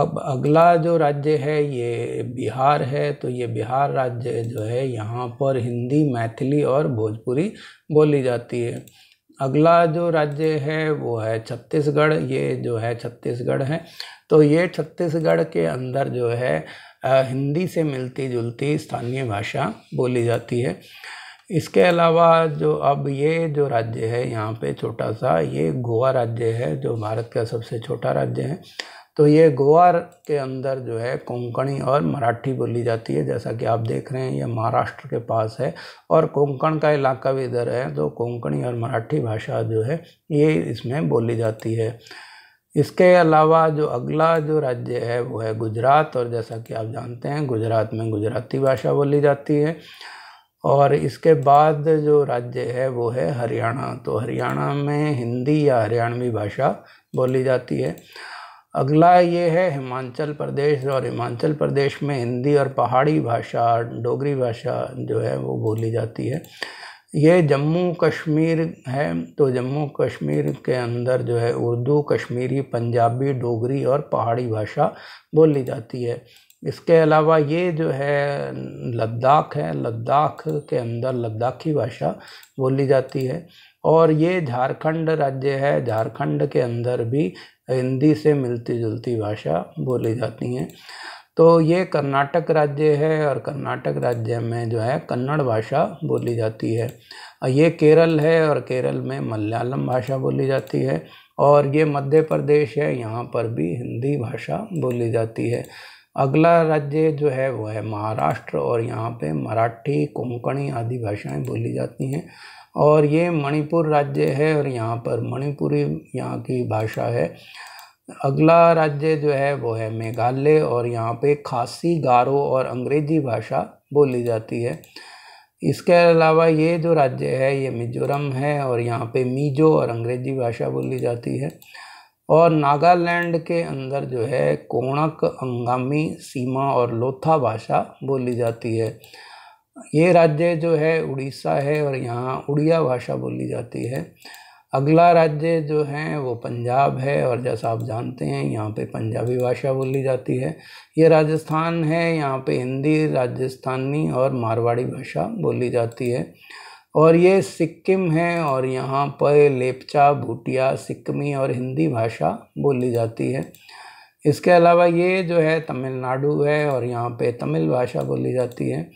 अब अगला जो राज्य है ये बिहार है तो ये बिहार राज्य जो है यहाँ पर हिंदी मैथिली और भोजपुरी बोली जाती है अगला जो राज्य है वो है छत्तीसगढ़ ये जो है छत्तीसगढ़ है तो ये छत्तीसगढ़ के अंदर जो है हिंदी से मिलती जुलती स्थानीय भाषा बोली जाती है इसके अलावा जो अब ये जो राज्य है यहाँ पे छोटा सा ये गोवा राज्य है जो भारत का सबसे छोटा राज्य है तो ये गोवा के अंदर जो है कोंकणी और मराठी बोली जाती है जैसा कि आप देख रहे हैं ये महाराष्ट्र के पास है और कोंकण का इलाका भी इधर है तो कोंकणी और मराठी भाषा जो है ये इसमें बोली जाती है इसके अलावा जो अगला जो राज्य है वो है गुजरात और जैसा कि आप जानते हैं गुजरात में गुजराती भाषा बोली जाती है और इसके बाद जो राज्य है वो है हरियाणा तो हरियाणा में हिंदी या हरियाणवी भाषा बोली जाती है अगला ये है हिमाचल प्रदेश और हिमाचल प्रदेश में हिंदी और पहाड़ी भाषा डोगरी भाषा जो है वो बोली जाती है ये जम्मू कश्मीर है तो जम्मू कश्मीर के अंदर जो है उर्दू कश्मीरी पंजाबी डोगरी और पहाड़ी भाषा बोली जाती है इसके अलावा ये जो है लद्दाख है लद्दाख के अंदर लद्दाखी भाषा बोली जाती है और ये झारखंड राज्य है झारखंड के अंदर भी हिंदी से मिलती जुलती भाषा बोली जाती हैं तो ये कर्नाटक राज्य है और कर्नाटक राज्य में जो है कन्नड़ भाषा बोली जाती है ये केरल है और केरल में मलयालम भाषा बोली जाती है और ये मध्य प्रदेश है यहाँ पर भी हिंदी भाषा बोली जाती है अगला राज्य जो है वो है महाराष्ट्र और यहाँ पे मराठी कोंकणी आदि भाषाएं बोली जाती हैं और ये मणिपुर राज्य है और यहाँ पर मणिपुरी यहाँ की भाषा है अगला राज्य जो है वो है मेघालय और यहाँ पे खासी गारो और अंग्रेजी भाषा बोली जाती है इसके अलावा ये जो राज्य है ये मिजोरम है और यहाँ पे मीजो और अंग्रेजी भाषा बोली जाती है और नागालैंड के अंदर जो है कोणक अंगामी सीमा और लोथा भाषा बोली जाती है ये राज्य जो है उड़ीसा है और यहाँ उड़िया भाषा बोली जाती है अगला राज्य जो है वो पंजाब है और जैसा आप जानते हैं यहाँ पे पंजाबी भाषा बोली जाती है ये राजस्थान है यहाँ पे हिंदी राजस्थानी और मारवाड़ी भाषा बोली जाती है और ये सिक्किम है और यहाँ पर लेपचा भूटिया सिक्किमी और हिंदी भाषा बोली जाती है इसके अलावा ये जो है तमिलनाडु है और यहाँ पे तमिल भाषा बोली जाती है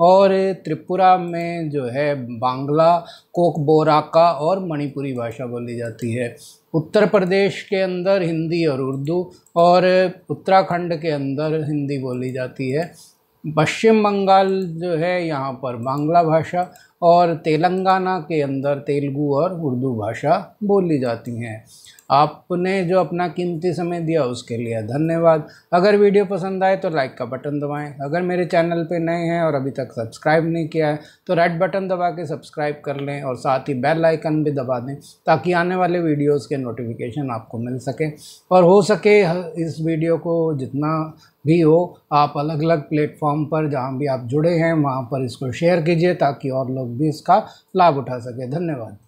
और त्रिपुरा में जो है बांग्ला कोकबोराका और मणिपुरी भाषा बोली जाती है उत्तर प्रदेश के अंदर हिंदी और उर्दू और उत्तराखंड के अंदर हिंदी बोली जाती है पश्चिम बंगाल जो है यहाँ पर बांग्ला भाषा और तेलंगाना के अंदर तेलुगु और उर्दू भाषा बोली जाती हैं आपने जो अपना कीमती समय दिया उसके लिए धन्यवाद अगर वीडियो पसंद आए तो लाइक का बटन दबाएं अगर मेरे चैनल पे नए हैं और अभी तक सब्सक्राइब नहीं किया है तो रेड बटन दबा के सब्सक्राइब कर लें और साथ ही बेल आइकन भी दबा दें ताकि आने वाले वीडियोस के नोटिफिकेशन आपको मिल सके और हो सके इस वीडियो को जितना भी हो आप अलग अलग प्लेटफॉर्म पर जहाँ भी आप जुड़े हैं वहाँ पर इसको शेयर कीजिए ताकि और लोग भी इसका लाभ उठा सकें धन्यवाद